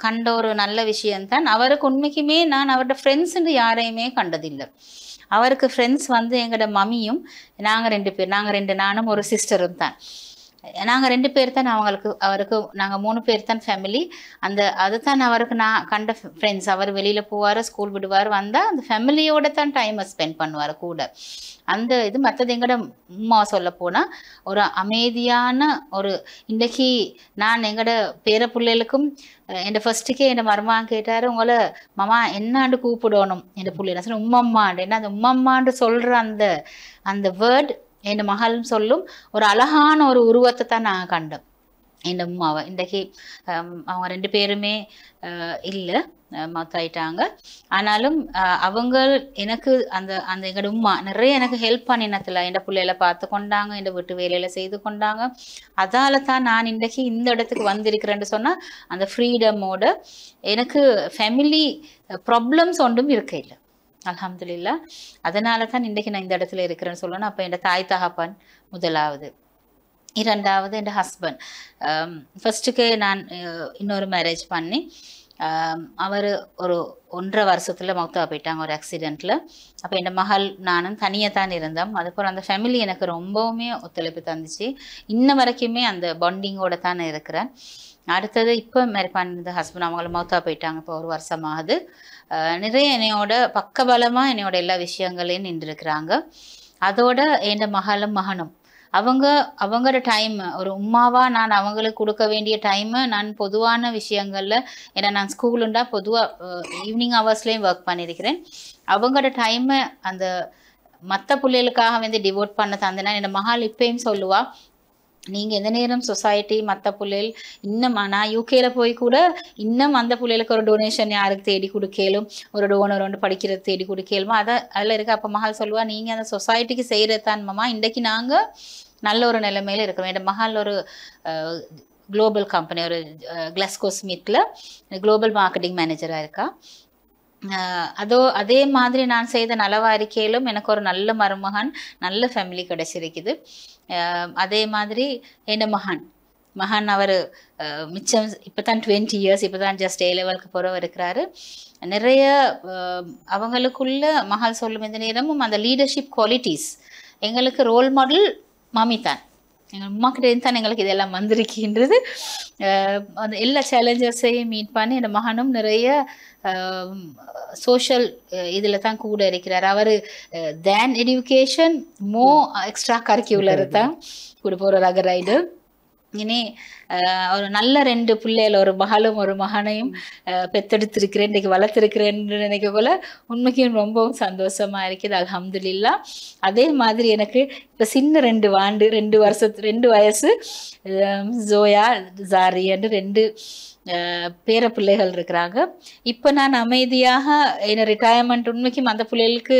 கண்ட ஒரு நல்ல விஷயம்தான் அவருக்கு உண்மைக்குமே நான் அவர்கிட்ட ஃப்ரெண்ட்ஸ்ன்னு யாரையுமே கண்டதில்லை அவருக்கு ஃப்ரெண்ட்ஸ் வந்து எங்களோட மம்மியும் நாங்கள் ரெண்டு பேர் நாங்கள் ரெண்டு நானும் ஒரு சிஸ்டரும் தான் நாங்கள் ரெண்டு பேர் தான் அவங்களுக்கு அவருக்கு நாங்கள் மூணு பேர் தான் ஃபேமிலி அந்த அதுதான் அவருக்கு நான் கண்ட ஃப்ரெண்ட்ஸ் அவர் வெளியில் போவார் ஸ்கூல் விடுவார் வந்தால் அந்த ஃபேமிலியோட தான் டைமை ஸ்பெண்ட் பண்ணுவார் கூட அந்த இது மற்றது எங்களோட உமா சொல்ல போனால் ஒரு அமைதியான ஒரு இன்றைக்கி நான் எங்களோட பேர பிள்ளைகளுக்கும் என் ஃபர்ஸ்ட்டுக்கே என் மருமா கேட்டார் உங்களை மாமா என்னாண்டு கூப்பிடணும் என் நான் சொல்ல உம்மம்மாண்டு ஏன்னா அந்த உம்மம்மாண்டு சொல்கிற அந்த அந்த வேர்ட் என் மகள் சொல்லும் ஒரு அழகான ஒரு உருவத்தை தான் நான் கண்டோம் என் அம்மாவை இன்றைக்கு அவங்க ரெண்டு பேருமே இல்லை மத்தாயிட்டாங்க ஆனாலும் அவங்க எனக்கு அந்த அந்த எங்களோட உமா நிறைய எனக்கு ஹெல்ப் பண்ணினத்தில் என் பிள்ளையில பார்த்து கொண்டாங்க என் வீட்டு வேலையில செய்து கொண்டாங்க அதால தான் நான் இன்றைக்கு இந்த இடத்துக்கு வந்திருக்கிறேன்னு சொன்னால் அந்த ஃப்ரீடமோட எனக்கு ஃபேமிலி ப்ராப்ளம்ஸ் ஒன்றும் இருக்க இல்லை அலமதுல்லா அதனால தான் இன்றைக்கு நான் இந்த இடத்துல இருக்கிறேன்னு சொல்லணும் அப்போ என் தாய் தகப்பன் முதலாவது இரண்டாவது என் ஹஸ்பண்ட் ஃபர்ஸ்ட்டுக்கு நான் இன்னொரு மேரேஜ் பண்ணி அவர் ஒரு ஒன்றரை வருஷத்தில் மௌத்தா போயிட்டாங்க ஒரு ஆக்சிடெண்ட்டில் அப்போ என் மகள் நானும் தனியாக தான் இருந்தோம் அதுக்கப்புறம் அந்த ஃபேமிலி எனக்கு ரொம்பவுமே ஒத்துழைப்பு தந்துச்சு இன்ன வரைக்குமே அந்த பாண்டிங்கோடு தான் இருக்கிறேன் அடுத்தது இப்போ மேரி பண்ணிருந்த ஹஸ்பண்ட் அவங்கள மௌத்தா போயிட்டாங்க இப்போ ஒரு வருஷமாகுது நிறைய என்னையோட பக்கபலமாக என்னையோட எல்லா விஷயங்களையும் நின்றுருக்கிறாங்க அதோட என் மகளும் மகனும் அவங்க அவங்களோட டைம் ஒரு உமாவா நான் அவங்களுக்கு கொடுக்க வேண்டிய டைமை நான் பொதுவான விஷயங்களில் ஏன்னா நான் ஸ்கூலுண்டா பொதுவாக ஈவினிங் ஹவர்ஸ்லேயும் ஒர்க் பண்ணியிருக்கிறேன் அவங்களோட டைமை அந்த மற்ற பிள்ளைகளுக்காக வந்து டிவோட் பண்ண தந்தேன்னா என்னோட மகள் இப்பயும் சொல்லுவா நீங்கள் எந்த நேரம் சொசைட்டி மற்ற பிள்ளைகள் இன்னும் நான் யூகேயில் போய் கூட இன்னும் அந்த பிள்ளைகளுக்கு ஒரு டொனேஷன் யாருக்கு தேடி கொடுக்கலும் ஒரு டோனர் ஒன்று படிக்கிறது தேடி கொடுக்கலுமோ அதை அதில் இருக்க அப்போ மகள் சொல்லுவா நீங்கள் அந்த சொசைட்டிக்கு செய்கிறது தான்மாம்மா இன்றைக்கு நாங்கள் நல்ல ஒரு நிலைமையில இருக்க வேண்டும் மகள் ஒரு குளோபல் கம்பெனி ஒரு கிளாஸ்கோ ஸ்மித்தில் குளோபல் மார்க்கெட்டிங் மேனேஜராக இருக்கா அதோ அதே மாதிரி நான் செய்த நலவாரிக்கையிலும் எனக்கு ஒரு நல்ல மருமகன் நல்ல ஃபேமிலி கிடைச்சிருக்குது அதே மாதிரி என்ன மகன் மகன் அவர் மிச்சம் இப்போ தான் டுவெண்ட்டி இயர்ஸ் இப்போ தான் ஜஸ்ட் ஏ லெவலுக்கு போகிறவர் இருக்கிறாரு நிறைய அவங்களுக்குள்ள மகள் சொல்லும் இந்த நேரமும் அந்த லீடர்ஷிப் குவாலிட்டிஸ் எங்களுக்கு ரோல் மாடல் மாமி தான் எங்கள் அம்மா கிட்டேருந்து தான் எங்களுக்கு இதெல்லாம் வந்திருக்கின்றது அந்த எல்லா சேலஞ்சஸையும் மீட் பண்ணி இந்த மகனும் நிறைய சோஷியல் இதில் தான் கூட இருக்கிறார் அவர் தேன் எடுக்கேஷன் மோ எக்ஸ்ட்ரா கரிக்குலர் தான் கூட போகிறார் ரைடு இனி ஒரு நல்ல ரெண்டு பிள்ளைகள் ஒரு மகளும் ஒரு மகனையும் பெத்தெடுத்திருக்கிறேன் இன்றைக்கு வளர்த்துருக்கிறேன் போல உண்மைக்கும் ரொம்பவும் சந்தோஷமாக இருக்குது அலமதுல்லா அதே மாதிரி எனக்கு இப்போ சின்ன ரெண்டு ஆண்டு ரெண்டு வருஷத்து ரெண்டு வயசு ஜோயா ஜாரியன்னு ரெண்டு பேர பிள்ளைகள் இருக்கிறாங்க இப்போ நான் அமைதியாக என்ன ரிட்டையர்மெண்ட் உண்மைக்கும் அந்த பிள்ளைகளுக்கு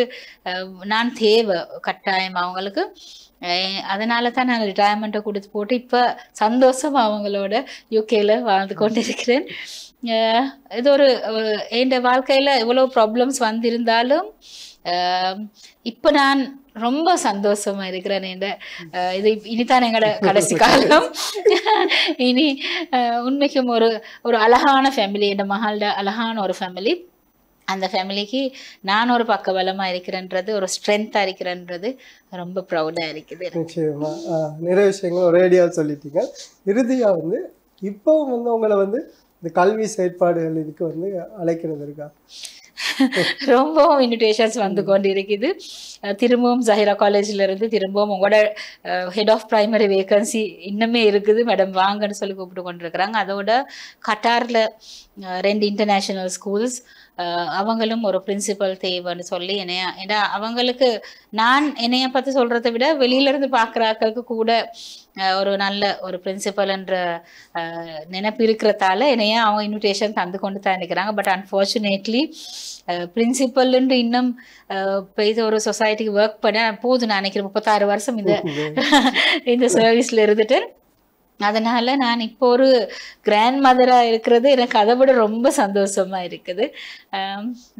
நான் தேவை கட்டாயம் அவங்களுக்கு அதனால தான் நான் ரிட்டையர்மெண்ட்டை கொடுத்து போட்டு இப்போ சந்தோஷம் அவங்களோட யூகேல வாழ்ந்து கொண்டிருக்கிறேன் இது ஒரு என் வாழ்க்கையில எவ்வளவு ப்ராப்ளம்ஸ் வந்திருந்தாலும் இப்ப நான் ரொம்ப சந்தோஷமா இருக்கிறேன் இந்த இது இனிதான் எங்களோட கடைசி காலம் இனி உண்மைக்கும் ஒரு ஒரு அழகான ஃபேமிலி என் மகளோட அழகான ஒரு ஃபேமிலி அந்த ஃபேமிலிக்கு நான் ஒரு பக்க பலமாக இருக்கிறேன்றது ஒரு ஸ்ட்ரென்த்தாக இருக்கிறேன்றது ரொம்ப ப்ரௌடாக இருக்குது நிச்சயமா நிறைய விஷயங்கள் ஒரேடியாக சொல்லிட்டீங்க இறுதியாக வந்து இப்போ வந்து உங்களை வந்து இந்த கல்வி செயற்பாடுகள் இதுக்கு வந்து அழைக்கிறது இருக்கா ரொம்பவும் இன்விடேஷன்ஸ் வந்து கொண்டு இருக்குது திரும்பவும் ஜஹிரா காலேஜில் இருந்து திரும்பவும் உங்களோட ஹெட் ஆஃப் ப்ரைமரி வேகன்சி இன்னுமே இருக்குது மேடம் வாங்கன்னு சொல்லி கூப்பிட்டு கொண்டிருக்கிறாங்க அதோட கட்டாரில் ரெண்டு இன்டர்நேஷ்னல் ஸ்கூல்ஸ் அவங்களும் ஒரு பிரின்சிபல் தேவைன்னு சொல்லி என்னைய ஏன்னா அவங்களுக்கு நான் என்னைய பார்த்து சொல்கிறத விட வெளியிலேருந்து பார்க்குறாக்களுக்கு கூட ஒரு நல்ல ஒரு பிரின்சிபல்ன்ற நினைப்பு இருக்கிறதால என்னைய அவங்க இன்விடேஷன் தந்து கொண்டு தான் நினைக்கிறாங்க பட் அன்ஃபார்ச்சுனேட்லி பிரின்சிபல் இன்னும் பெய்த ஒரு சொசைட்டிக்கு ஒர்க் பண்ண போதும் நான் நினைக்கிறேன் முப்பத்தாறு வருஷம் இந்த [LAUGHS] இந்த சர்வீஸ்ல இருந்துட்டு அதனால நான் இப்போ ஒரு கிராண்ட் மதரா இருக்கிறது எனக்கு அதை விட ரொம்ப சந்தோஷமா இருக்குது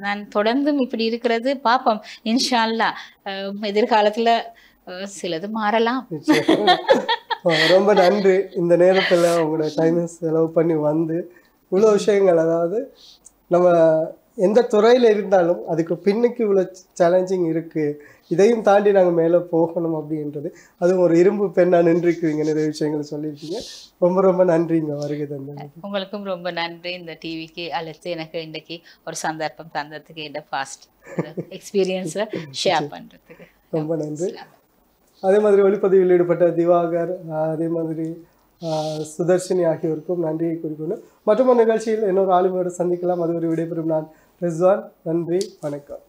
நான் தொடர்ந்தும் இப்படி இருக்கிறது பார்ப்போம் இன்ஷால்லா எதிர்காலத்துல சிலது மாறலாம் ரொம்ப நன்றி இந்த நேரத்தில் உங்களோட டைம் செலவு பண்ணி வந்து இவ்வளோ விஷயங்கள் அதாவது நம்ம எந்த துறையில் இருந்தாலும் அதுக்கு பின்னுக்கு இவ்வளோ சேலஞ்சிங் இருக்குது இதையும் தாண்டி நாங்கள் மேலே போகணும் அப்படின்றது அதுவும் ஒரு இரும்பு பெண்ணாக நின்றுக்குவீங்க நிறைய விஷயங்கள் சொல்லியிருக்கீங்க ரொம்ப ரொம்ப நன்றிங்க வருகை தந்த உங்களுக்கும் ரொம்ப நன்றி இந்த டிவிக்கு அழைத்து எனக்கு இன்றைக்கு ஒரு சந்தர்ப்பம் தந்ததுக்கு இந்த ஃபாஸ்ட் எக்ஸ்பீரியன்ஸை ஷேர் பண்ணுறதுக்கு ரொம்ப நன்றி அதே மாதிரி ஒளிப்பதிவில் ஈடுபட்ட திவாகர் அதே மாதிரி சுதர்ஷினி ஆகியோருக்கும் நன்றியை குறிக்கணும் மற்றும் நிகழ்ச்சியில் இன்னொரு ஆளுமையோடு சந்திக்கலாம் அது ஒரு விடைபெறும் நான் ரிஸ்வான் நன்றி வணக்கம்